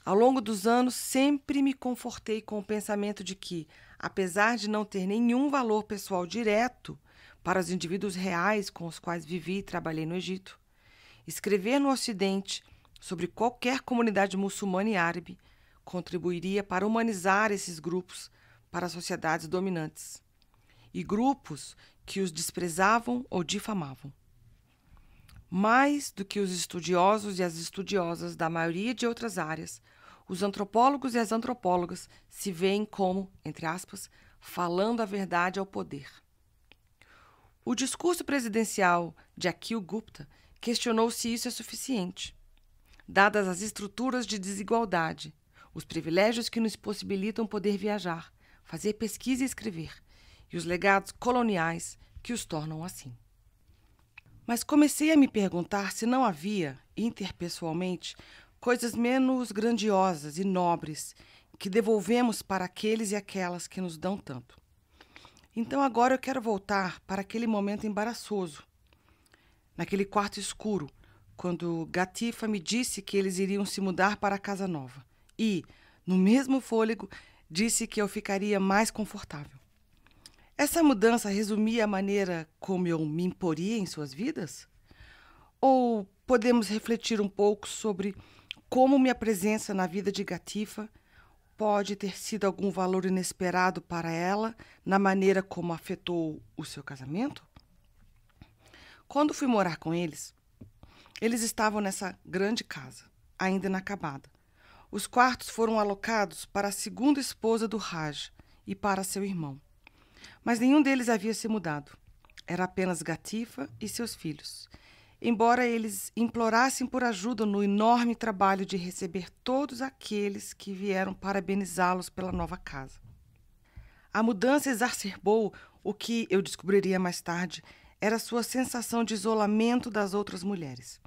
S1: Ao longo dos anos, sempre me confortei com o pensamento de que, apesar de não ter nenhum valor pessoal direto, para os indivíduos reais com os quais vivi e trabalhei no Egito. Escrever no Ocidente sobre qualquer comunidade muçulmana e árabe contribuiria para humanizar esses grupos para as sociedades dominantes e grupos que os desprezavam ou difamavam. Mais do que os estudiosos e as estudiosas da maioria de outras áreas, os antropólogos e as antropólogas se veem como, entre aspas, falando a verdade ao poder. O discurso presidencial de Akhil Gupta questionou se isso é suficiente, dadas as estruturas de desigualdade, os privilégios que nos possibilitam poder viajar, fazer pesquisa e escrever, e os legados coloniais que os tornam assim. Mas comecei a me perguntar se não havia, interpessoalmente, coisas menos grandiosas e nobres que devolvemos para aqueles e aquelas que nos dão tanto. Então agora eu quero voltar para aquele momento embaraçoso, naquele quarto escuro, quando Gatifa me disse que eles iriam se mudar para a casa nova e, no mesmo fôlego, disse que eu ficaria mais confortável. Essa mudança resumia a maneira como eu me imporia em suas vidas? Ou podemos refletir um pouco sobre como minha presença na vida de Gatifa pode ter sido algum valor inesperado para ela na maneira como afetou o seu casamento? Quando fui morar com eles, eles estavam nessa grande casa, ainda inacabada. Os quartos foram alocados para a segunda esposa do Raj e para seu irmão. Mas nenhum deles havia se mudado. Era apenas Gatifa e seus filhos, embora eles implorassem por ajuda no enorme trabalho de receber todos aqueles que vieram parabenizá-los pela nova casa. A mudança exacerbou o que eu descobriria mais tarde era sua sensação de isolamento das outras mulheres.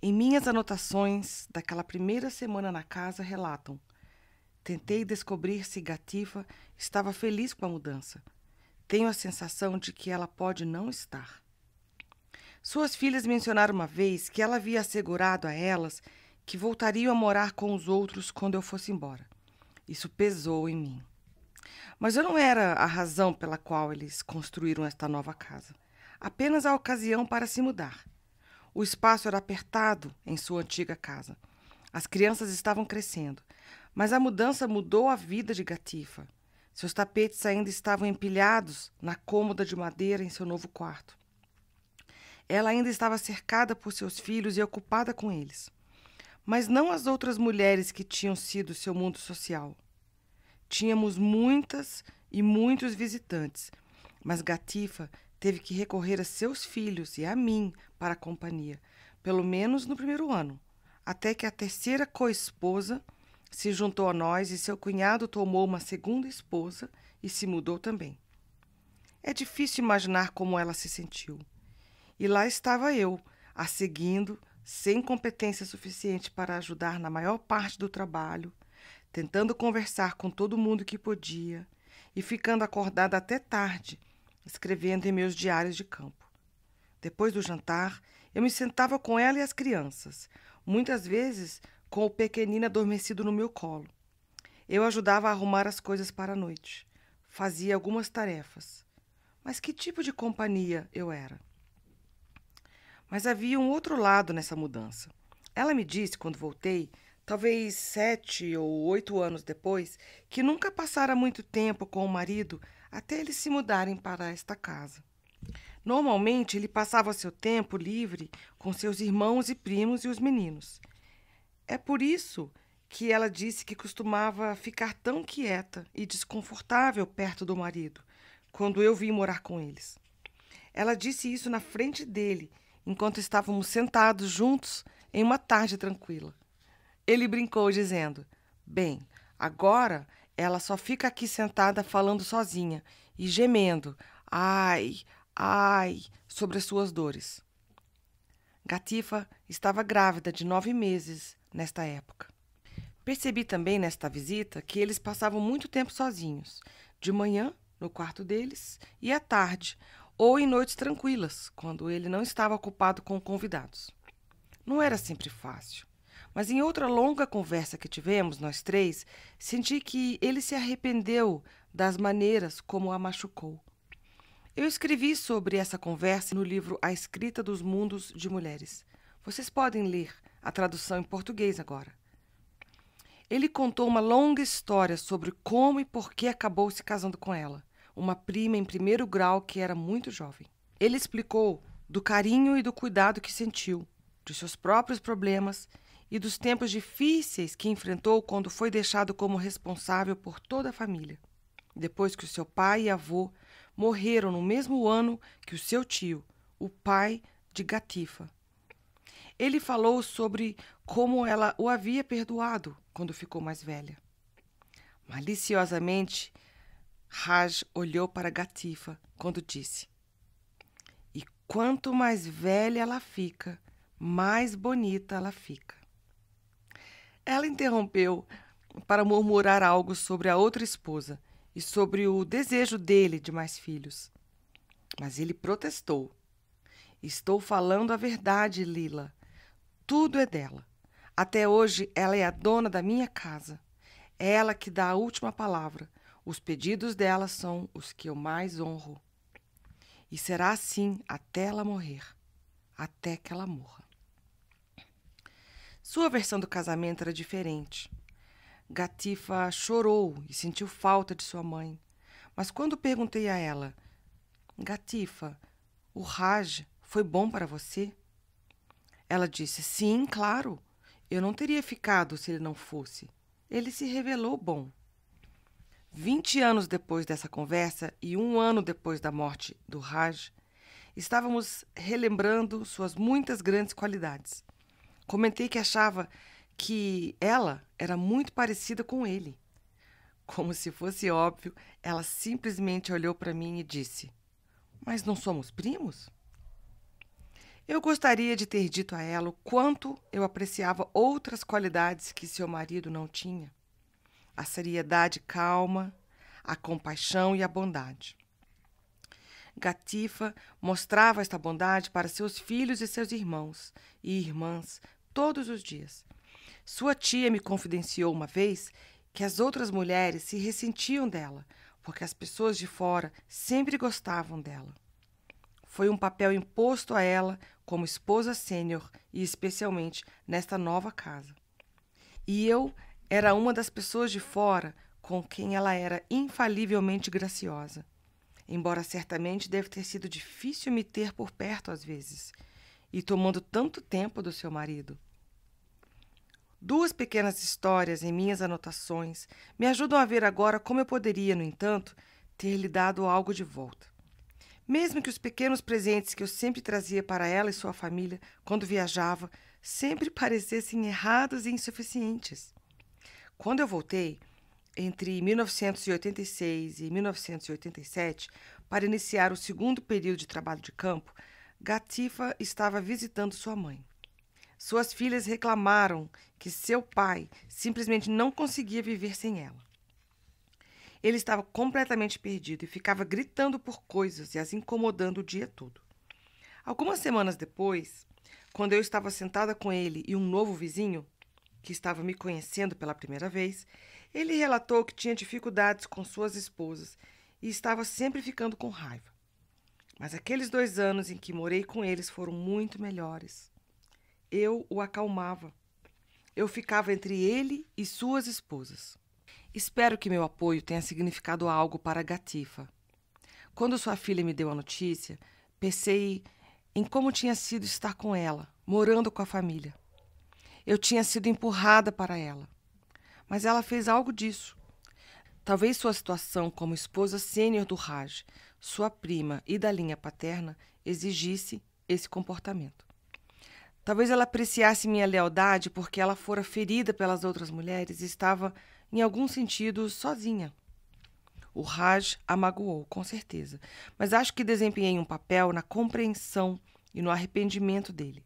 S1: Em minhas anotações daquela primeira semana na casa relatam: tentei descobrir se Gatifa estava feliz com a mudança. Tenho a sensação de que ela pode não estar. Suas filhas mencionaram uma vez que ela havia assegurado a elas que voltariam a morar com os outros quando eu fosse embora. Isso pesou em mim. Mas eu não era a razão pela qual eles construíram esta nova casa. Apenas a ocasião para se mudar. O espaço era apertado em sua antiga casa. As crianças estavam crescendo, mas a mudança mudou a vida de Gatifa. Seus tapetes ainda estavam empilhados na cômoda de madeira em seu novo quarto. Ela ainda estava cercada por seus filhos e ocupada com eles. Mas não as outras mulheres que tinham sido seu mundo social. Tínhamos muitas e muitos visitantes, mas Gatifa teve que recorrer a seus filhos e a mim para a companhia, pelo menos no primeiro ano, até que a terceira co-esposa se juntou a nós e seu cunhado tomou uma segunda esposa e se mudou também. É difícil imaginar como ela se sentiu. E lá estava eu, a seguindo, sem competência suficiente para ajudar na maior parte do trabalho, tentando conversar com todo mundo que podia e ficando acordada até tarde, escrevendo em meus diários de campo. Depois do jantar, eu me sentava com ela e as crianças, muitas vezes com o pequenino adormecido no meu colo. Eu ajudava a arrumar as coisas para a noite, fazia algumas tarefas. Mas que tipo de companhia eu era? Mas havia um outro lado nessa mudança. Ela me disse, quando voltei, talvez sete ou oito anos depois, que nunca passara muito tempo com o marido até eles se mudarem para esta casa. Normalmente ele passava seu tempo livre com seus irmãos e primos e os meninos. É por isso que ela disse que costumava ficar tão quieta e desconfortável perto do marido quando eu vim morar com eles. Ela disse isso na frente dele enquanto estávamos sentados juntos em uma tarde tranquila. Ele brincou, dizendo: Bem, agora ela só fica aqui sentada falando sozinha e gemendo, ai, ai, sobre as suas dores. Gatifa estava grávida de nove meses nesta época. Percebi também nesta visita que eles passavam muito tempo sozinhos, de manhã, no quarto deles, e à tarde, ou em noites tranquilas, quando ele não estava ocupado com convidados. Não era sempre fácil, mas em outra longa conversa que tivemos, nós três, senti que ele se arrependeu das maneiras como a machucou. Eu escrevi sobre essa conversa no livro A Escrita dos Mundos de Mulheres. Vocês podem ler a tradução em português agora. Ele contou uma longa história sobre como e por que acabou se casando com ela uma prima em primeiro grau que era muito jovem. Ele explicou do carinho e do cuidado que sentiu, de seus próprios problemas e dos tempos difíceis que enfrentou quando foi deixado como responsável por toda a família, depois que o seu pai e avô morreram no mesmo ano que o seu tio, o pai de Gatifa. Ele falou sobre como ela o havia perdoado quando ficou mais velha. Maliciosamente, Raj olhou para Gatifa quando disse: E quanto mais velha ela fica, mais bonita ela fica. Ela interrompeu para murmurar algo sobre a outra esposa e sobre o desejo dele de mais filhos. Mas ele protestou. Estou falando a verdade, Lila. Tudo é dela. Até hoje ela é a dona da minha casa. É ela que dá a última palavra os pedidos dela são os que eu mais honro. E será assim até ela morrer, até que ela morra. Sua versão do casamento era diferente. Gatifa chorou e sentiu falta de sua mãe. Mas quando perguntei a ela, Gatifa, o Raj foi bom para você? Ela disse, sim, claro. Eu não teria ficado se ele não fosse. Ele se revelou bom. 20 anos depois dessa conversa e um ano depois da morte do Raj, estávamos relembrando suas muitas grandes qualidades. Comentei que achava que ela era muito parecida com ele. Como se fosse óbvio, ela simplesmente olhou para mim e disse: Mas não somos primos? Eu gostaria de ter dito a ela o quanto eu apreciava outras qualidades que seu marido não tinha a seriedade calma, a compaixão e a bondade. Gatifa mostrava esta bondade para seus filhos e seus irmãos e irmãs todos os dias. Sua tia me confidenciou uma vez que as outras mulheres se ressentiam dela, porque as pessoas de fora sempre gostavam dela. Foi um papel imposto a ela como esposa sênior e especialmente nesta nova casa. E eu era uma das pessoas de fora com quem ela era infalivelmente graciosa. Embora certamente deve ter sido difícil me ter por perto às vezes, e tomando tanto tempo do seu marido. Duas pequenas histórias em minhas anotações me ajudam a ver agora como eu poderia, no entanto, ter lhe dado algo de volta. Mesmo que os pequenos presentes que eu sempre trazia para ela e sua família quando viajava sempre parecessem errados e insuficientes. Quando eu voltei, entre 1986 e 1987, para iniciar o segundo período de trabalho de campo, Gatifa estava visitando sua mãe. Suas filhas reclamaram que seu pai simplesmente não conseguia viver sem ela. Ele estava completamente perdido e ficava gritando por coisas e as incomodando o dia todo. Algumas semanas depois, quando eu estava sentada com ele e um novo vizinho, que estava me conhecendo pela primeira vez, ele relatou que tinha dificuldades com suas esposas e estava sempre ficando com raiva. Mas aqueles dois anos em que morei com eles foram muito melhores. Eu o acalmava. Eu ficava entre ele e suas esposas. Espero que meu apoio tenha significado algo para a Gatifa. Quando sua filha me deu a notícia, pensei em como tinha sido estar com ela, morando com a família eu tinha sido empurrada para ela. Mas ela fez algo disso. Talvez sua situação como esposa sênior do Raj, sua prima e da linha paterna exigisse esse comportamento. Talvez ela apreciasse minha lealdade porque ela fora ferida pelas outras mulheres e estava, em algum sentido, sozinha. O Raj a magoou, com certeza, mas acho que desempenhei um papel na compreensão e no arrependimento dele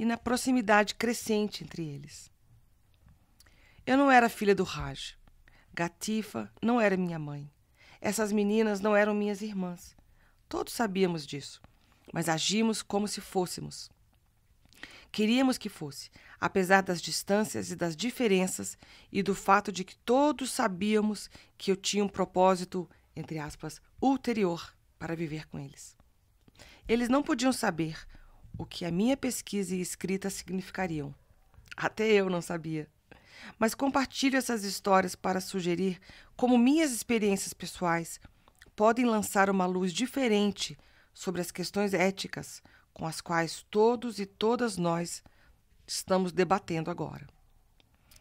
S1: e na proximidade crescente entre eles. Eu não era filha do Raj. Gatifa não era minha mãe. Essas meninas não eram minhas irmãs. Todos sabíamos disso, mas agimos como se fôssemos. Queríamos que fosse, apesar das distâncias e das diferenças e do fato de que todos sabíamos que eu tinha um propósito, entre aspas, ulterior para viver com eles. Eles não podiam saber, o que a minha pesquisa e escrita significariam. Até eu não sabia. Mas compartilho essas histórias para sugerir como minhas experiências pessoais podem lançar uma luz diferente sobre as questões éticas com as quais todos e todas nós estamos debatendo agora.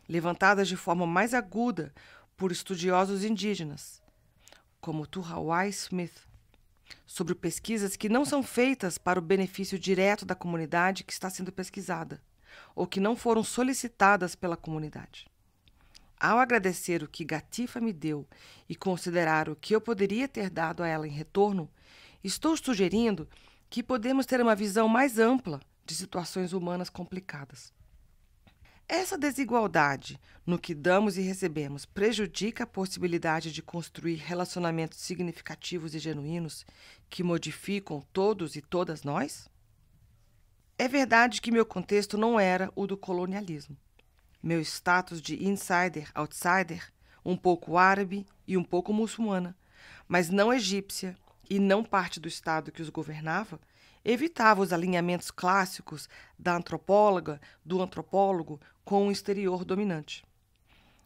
S1: Levantadas de forma mais aguda por estudiosos indígenas, como Turhawai Smith, sobre pesquisas que não são feitas para o benefício direto da comunidade que está sendo pesquisada, ou que não foram solicitadas pela comunidade. Ao agradecer o que Gatifa me deu e considerar o que eu poderia ter dado a ela em retorno, estou sugerindo que podemos ter uma visão mais ampla de situações humanas complicadas. Essa desigualdade no que damos e recebemos prejudica a possibilidade de construir relacionamentos significativos e genuínos que modificam todos e todas nós? É verdade que meu contexto não era o do colonialismo. Meu status de insider, outsider, um pouco árabe e um pouco muçulmana, mas não egípcia e não parte do Estado que os governava, evitava os alinhamentos clássicos da antropóloga, do antropólogo com o exterior dominante.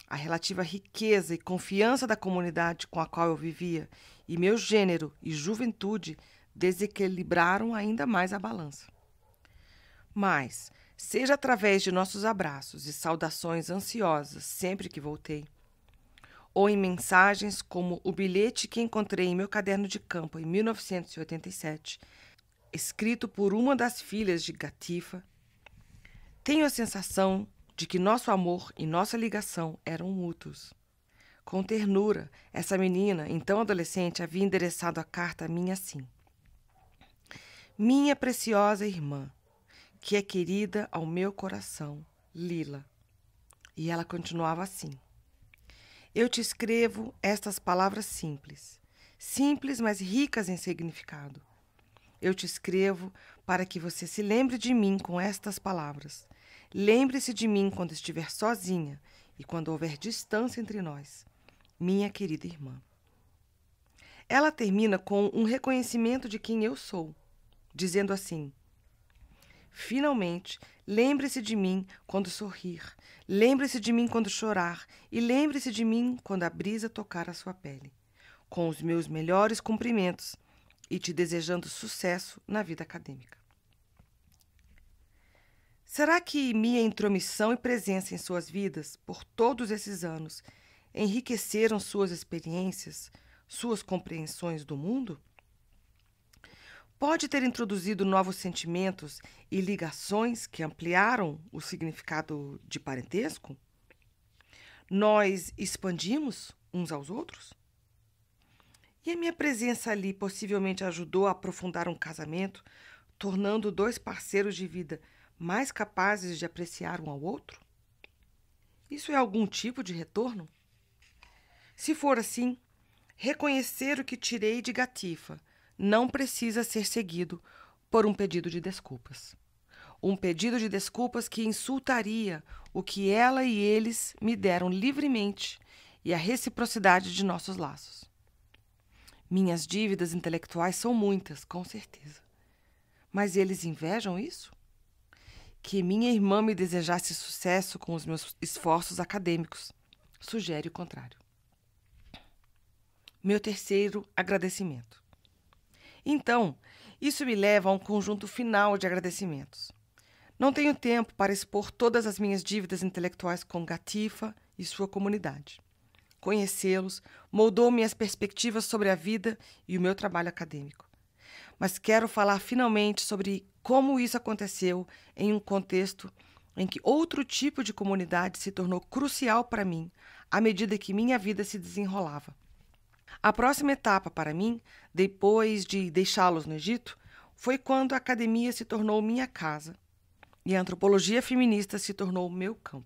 S1: A relativa riqueza e confiança da comunidade com a qual eu vivia e meu gênero e juventude desequilibraram ainda mais a balança. Mas, seja através de nossos abraços e saudações ansiosas sempre que voltei, ou em mensagens como o bilhete que encontrei em meu caderno de campo em 1987, escrito por uma das filhas de Gatifa, tenho a sensação de que nosso amor e nossa ligação eram mútuos. Com ternura, essa menina, então adolescente, havia endereçado a carta a mim assim: Minha preciosa irmã, que é querida ao meu coração, Lila. E ela continuava assim: Eu te escrevo estas palavras simples, simples, mas ricas em significado. Eu te escrevo para que você se lembre de mim com estas palavras. Lembre-se de mim quando estiver sozinha e quando houver distância entre nós, minha querida irmã. Ela termina com um reconhecimento de quem eu sou, dizendo assim: Finalmente, lembre-se de mim quando sorrir, lembre-se de mim quando chorar e lembre-se de mim quando a brisa tocar a sua pele. Com os meus melhores cumprimentos e te desejando sucesso na vida acadêmica. Será que minha intromissão e presença em suas vidas por todos esses anos enriqueceram suas experiências, suas compreensões do mundo? Pode ter introduzido novos sentimentos e ligações que ampliaram o significado de parentesco? Nós expandimos uns aos outros? E a minha presença ali possivelmente ajudou a aprofundar um casamento, tornando dois parceiros de vida mais capazes de apreciar um ao outro? Isso é algum tipo de retorno? Se for assim, reconhecer o que tirei de Gatifa não precisa ser seguido por um pedido de desculpas. Um pedido de desculpas que insultaria o que ela e eles me deram livremente e a reciprocidade de nossos laços. Minhas dívidas intelectuais são muitas, com certeza. Mas eles invejam isso? que minha irmã me desejasse sucesso com os meus esforços acadêmicos. Sugere o contrário. Meu terceiro agradecimento. Então, isso me leva a um conjunto final de agradecimentos. Não tenho tempo para expor todas as minhas dívidas intelectuais com Gatifa e sua comunidade. Conhecê-los moldou minhas perspectivas sobre a vida e o meu trabalho acadêmico. Mas quero falar finalmente sobre como isso aconteceu em um contexto em que outro tipo de comunidade se tornou crucial para mim à medida que minha vida se desenrolava. A próxima etapa para mim, depois de deixá-los no Egito, foi quando a academia se tornou minha casa e a antropologia feminista se tornou meu campo.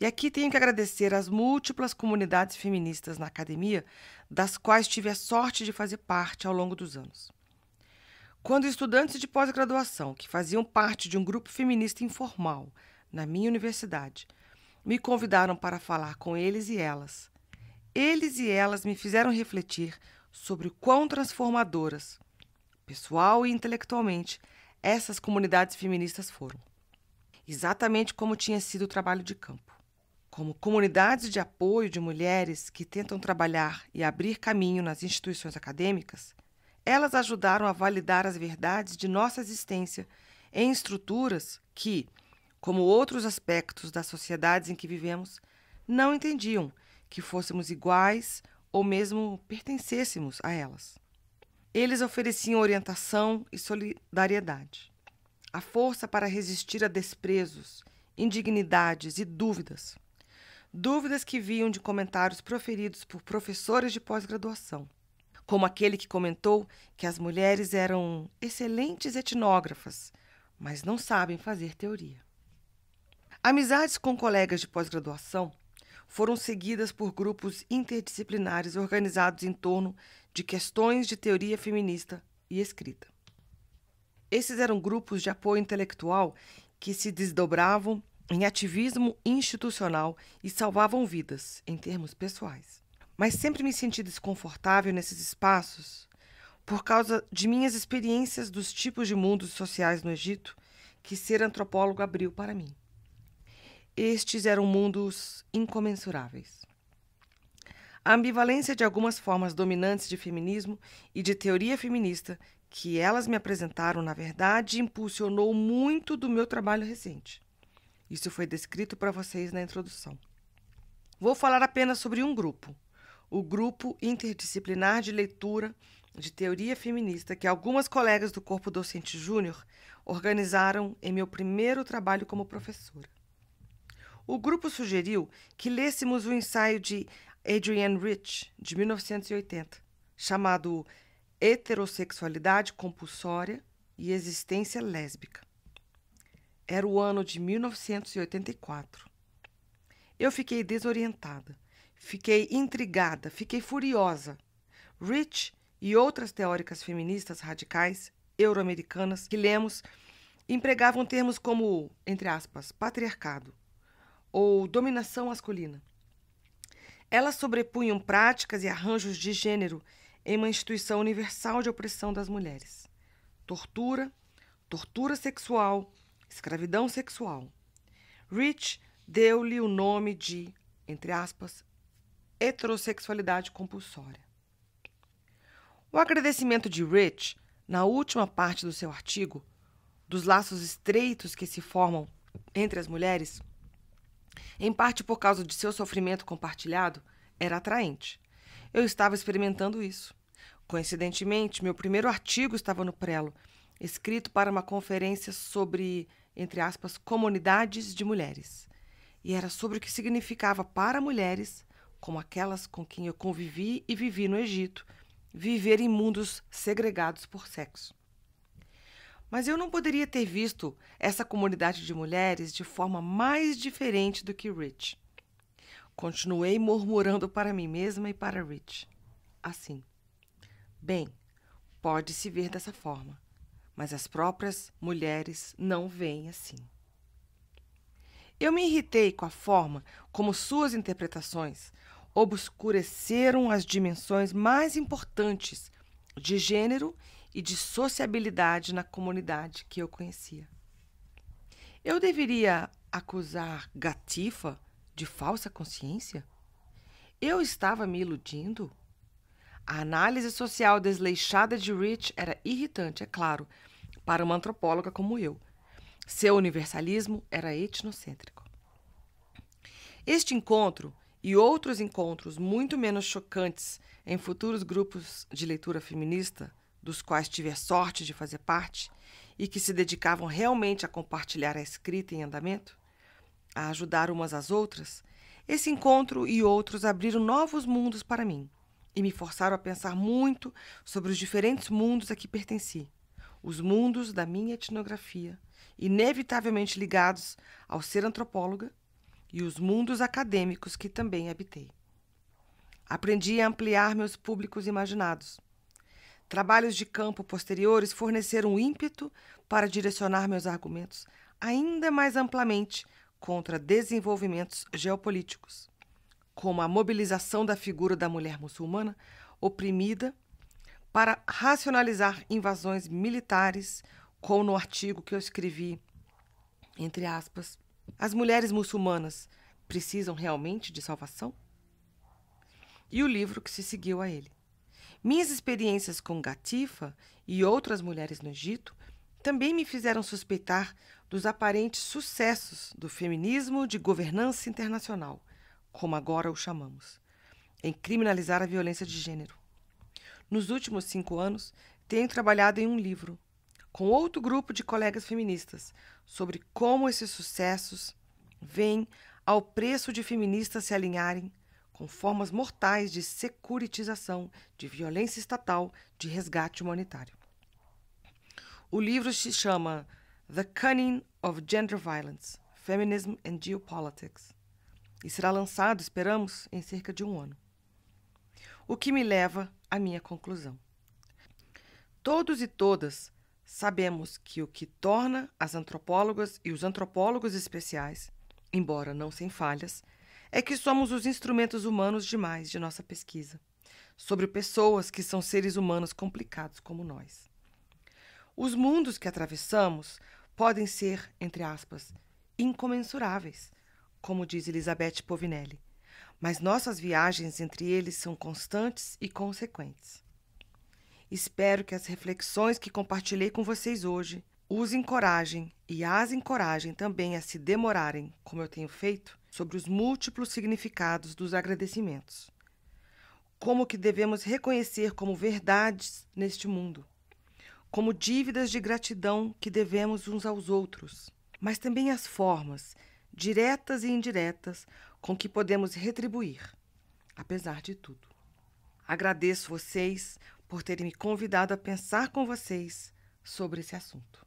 S1: E aqui tenho que agradecer às múltiplas comunidades feministas na academia, das quais tive a sorte de fazer parte ao longo dos anos. Quando estudantes de pós-graduação que faziam parte de um grupo feminista informal na minha universidade me convidaram para falar com eles e elas, eles e elas me fizeram refletir sobre quão transformadoras, pessoal e intelectualmente, essas comunidades feministas foram. Exatamente como tinha sido o trabalho de campo. Como comunidades de apoio de mulheres que tentam trabalhar e abrir caminho nas instituições acadêmicas, elas ajudaram a validar as verdades de nossa existência em estruturas que, como outros aspectos das sociedades em que vivemos, não entendiam que fôssemos iguais ou mesmo pertencêssemos a elas. Eles ofereciam orientação e solidariedade, a força para resistir a desprezos, indignidades e dúvidas. Dúvidas que vinham de comentários proferidos por professores de pós-graduação, como aquele que comentou que as mulheres eram excelentes etnógrafas, mas não sabem fazer teoria. Amizades com colegas de pós-graduação foram seguidas por grupos interdisciplinares organizados em torno de questões de teoria feminista e escrita. Esses eram grupos de apoio intelectual que se desdobravam em ativismo institucional e salvavam vidas, em termos pessoais mas sempre me senti desconfortável nesses espaços por causa de minhas experiências dos tipos de mundos sociais no Egito que ser antropólogo abriu para mim. Estes eram mundos incomensuráveis. A ambivalência de algumas formas dominantes de feminismo e de teoria feminista que elas me apresentaram, na verdade, impulsionou muito do meu trabalho recente. Isso foi descrito para vocês na introdução. Vou falar apenas sobre um grupo, o grupo interdisciplinar de leitura de teoria feminista que algumas colegas do Corpo Docente Júnior organizaram em meu primeiro trabalho como professora. O grupo sugeriu que lêssemos o um ensaio de Adrienne Rich, de 1980, chamado Heterossexualidade Compulsória e Existência Lésbica. Era o ano de 1984. Eu fiquei desorientada Fiquei intrigada, fiquei furiosa. Rich e outras teóricas feministas radicais euroamericanas que lemos empregavam termos como, entre aspas, patriarcado ou dominação masculina. Elas sobrepunham práticas e arranjos de gênero em uma instituição universal de opressão das mulheres: tortura, tortura sexual, escravidão sexual. Rich deu-lhe o nome de, entre aspas, heterossexualidade compulsória. O agradecimento de Rich, na última parte do seu artigo, dos laços estreitos que se formam entre as mulheres, em parte por causa de seu sofrimento compartilhado, era atraente. Eu estava experimentando isso. Coincidentemente, meu primeiro artigo estava no prelo, escrito para uma conferência sobre, entre aspas, comunidades de mulheres. E era sobre o que significava para mulheres como aquelas com quem eu convivi e vivi no Egito, viver em mundos segregados por sexo. Mas eu não poderia ter visto essa comunidade de mulheres de forma mais diferente do que Rich. Continuei murmurando para mim mesma e para Rich. Assim. Bem, pode se ver dessa forma, mas as próprias mulheres não veem assim. Eu me irritei com a forma como suas interpretações, obscureceram as dimensões mais importantes de gênero e de sociabilidade na comunidade que eu conhecia. Eu deveria acusar Gatifa de falsa consciência? Eu estava me iludindo? A análise social desleixada de Rich era irritante, é claro, para uma antropóloga como eu. Seu universalismo era etnocêntrico. Este encontro e outros encontros muito menos chocantes em futuros grupos de leitura feminista, dos quais tive a sorte de fazer parte, e que se dedicavam realmente a compartilhar a escrita em andamento, a ajudar umas às outras, esse encontro e outros abriram novos mundos para mim e me forçaram a pensar muito sobre os diferentes mundos a que pertenci, os mundos da minha etnografia, inevitavelmente ligados ao ser antropóloga e os mundos acadêmicos que também habitei. Aprendi a ampliar meus públicos imaginados. Trabalhos de campo posteriores forneceram ímpeto para direcionar meus argumentos ainda mais amplamente contra desenvolvimentos geopolíticos, como a mobilização da figura da mulher muçulmana oprimida para racionalizar invasões militares, como no artigo que eu escrevi, entre aspas, as mulheres muçulmanas precisam realmente de salvação? E o livro que se seguiu a ele. Minhas experiências com Gatifa e outras mulheres no Egito também me fizeram suspeitar dos aparentes sucessos do feminismo de governança internacional, como agora o chamamos, em criminalizar a violência de gênero. Nos últimos cinco anos, tenho trabalhado em um livro com outro grupo de colegas feministas sobre como esses sucessos vêm ao preço de feministas se alinharem com formas mortais de securitização, de violência estatal, de resgate humanitário. O livro se chama The Cunning of Gender Violence: Feminism and Geopolitics e será lançado, esperamos, em cerca de um ano. O que me leva à minha conclusão. Todos e todas Sabemos que o que torna as antropólogas e os antropólogos especiais, embora não sem falhas, é que somos os instrumentos humanos demais de nossa pesquisa, sobre pessoas que são seres humanos complicados como nós. Os mundos que atravessamos podem ser, entre aspas, incomensuráveis, como diz Elizabeth Povinelli, mas nossas viagens entre eles são constantes e consequentes. Espero que as reflexões que compartilhei com vocês hoje os encorajem e as encorajem também a se demorarem, como eu tenho feito, sobre os múltiplos significados dos agradecimentos. Como que devemos reconhecer como verdades neste mundo, como dívidas de gratidão que devemos uns aos outros, mas também as formas, diretas e indiretas, com que podemos retribuir, apesar de tudo. Agradeço vocês por terem me convidado a pensar com vocês sobre esse assunto.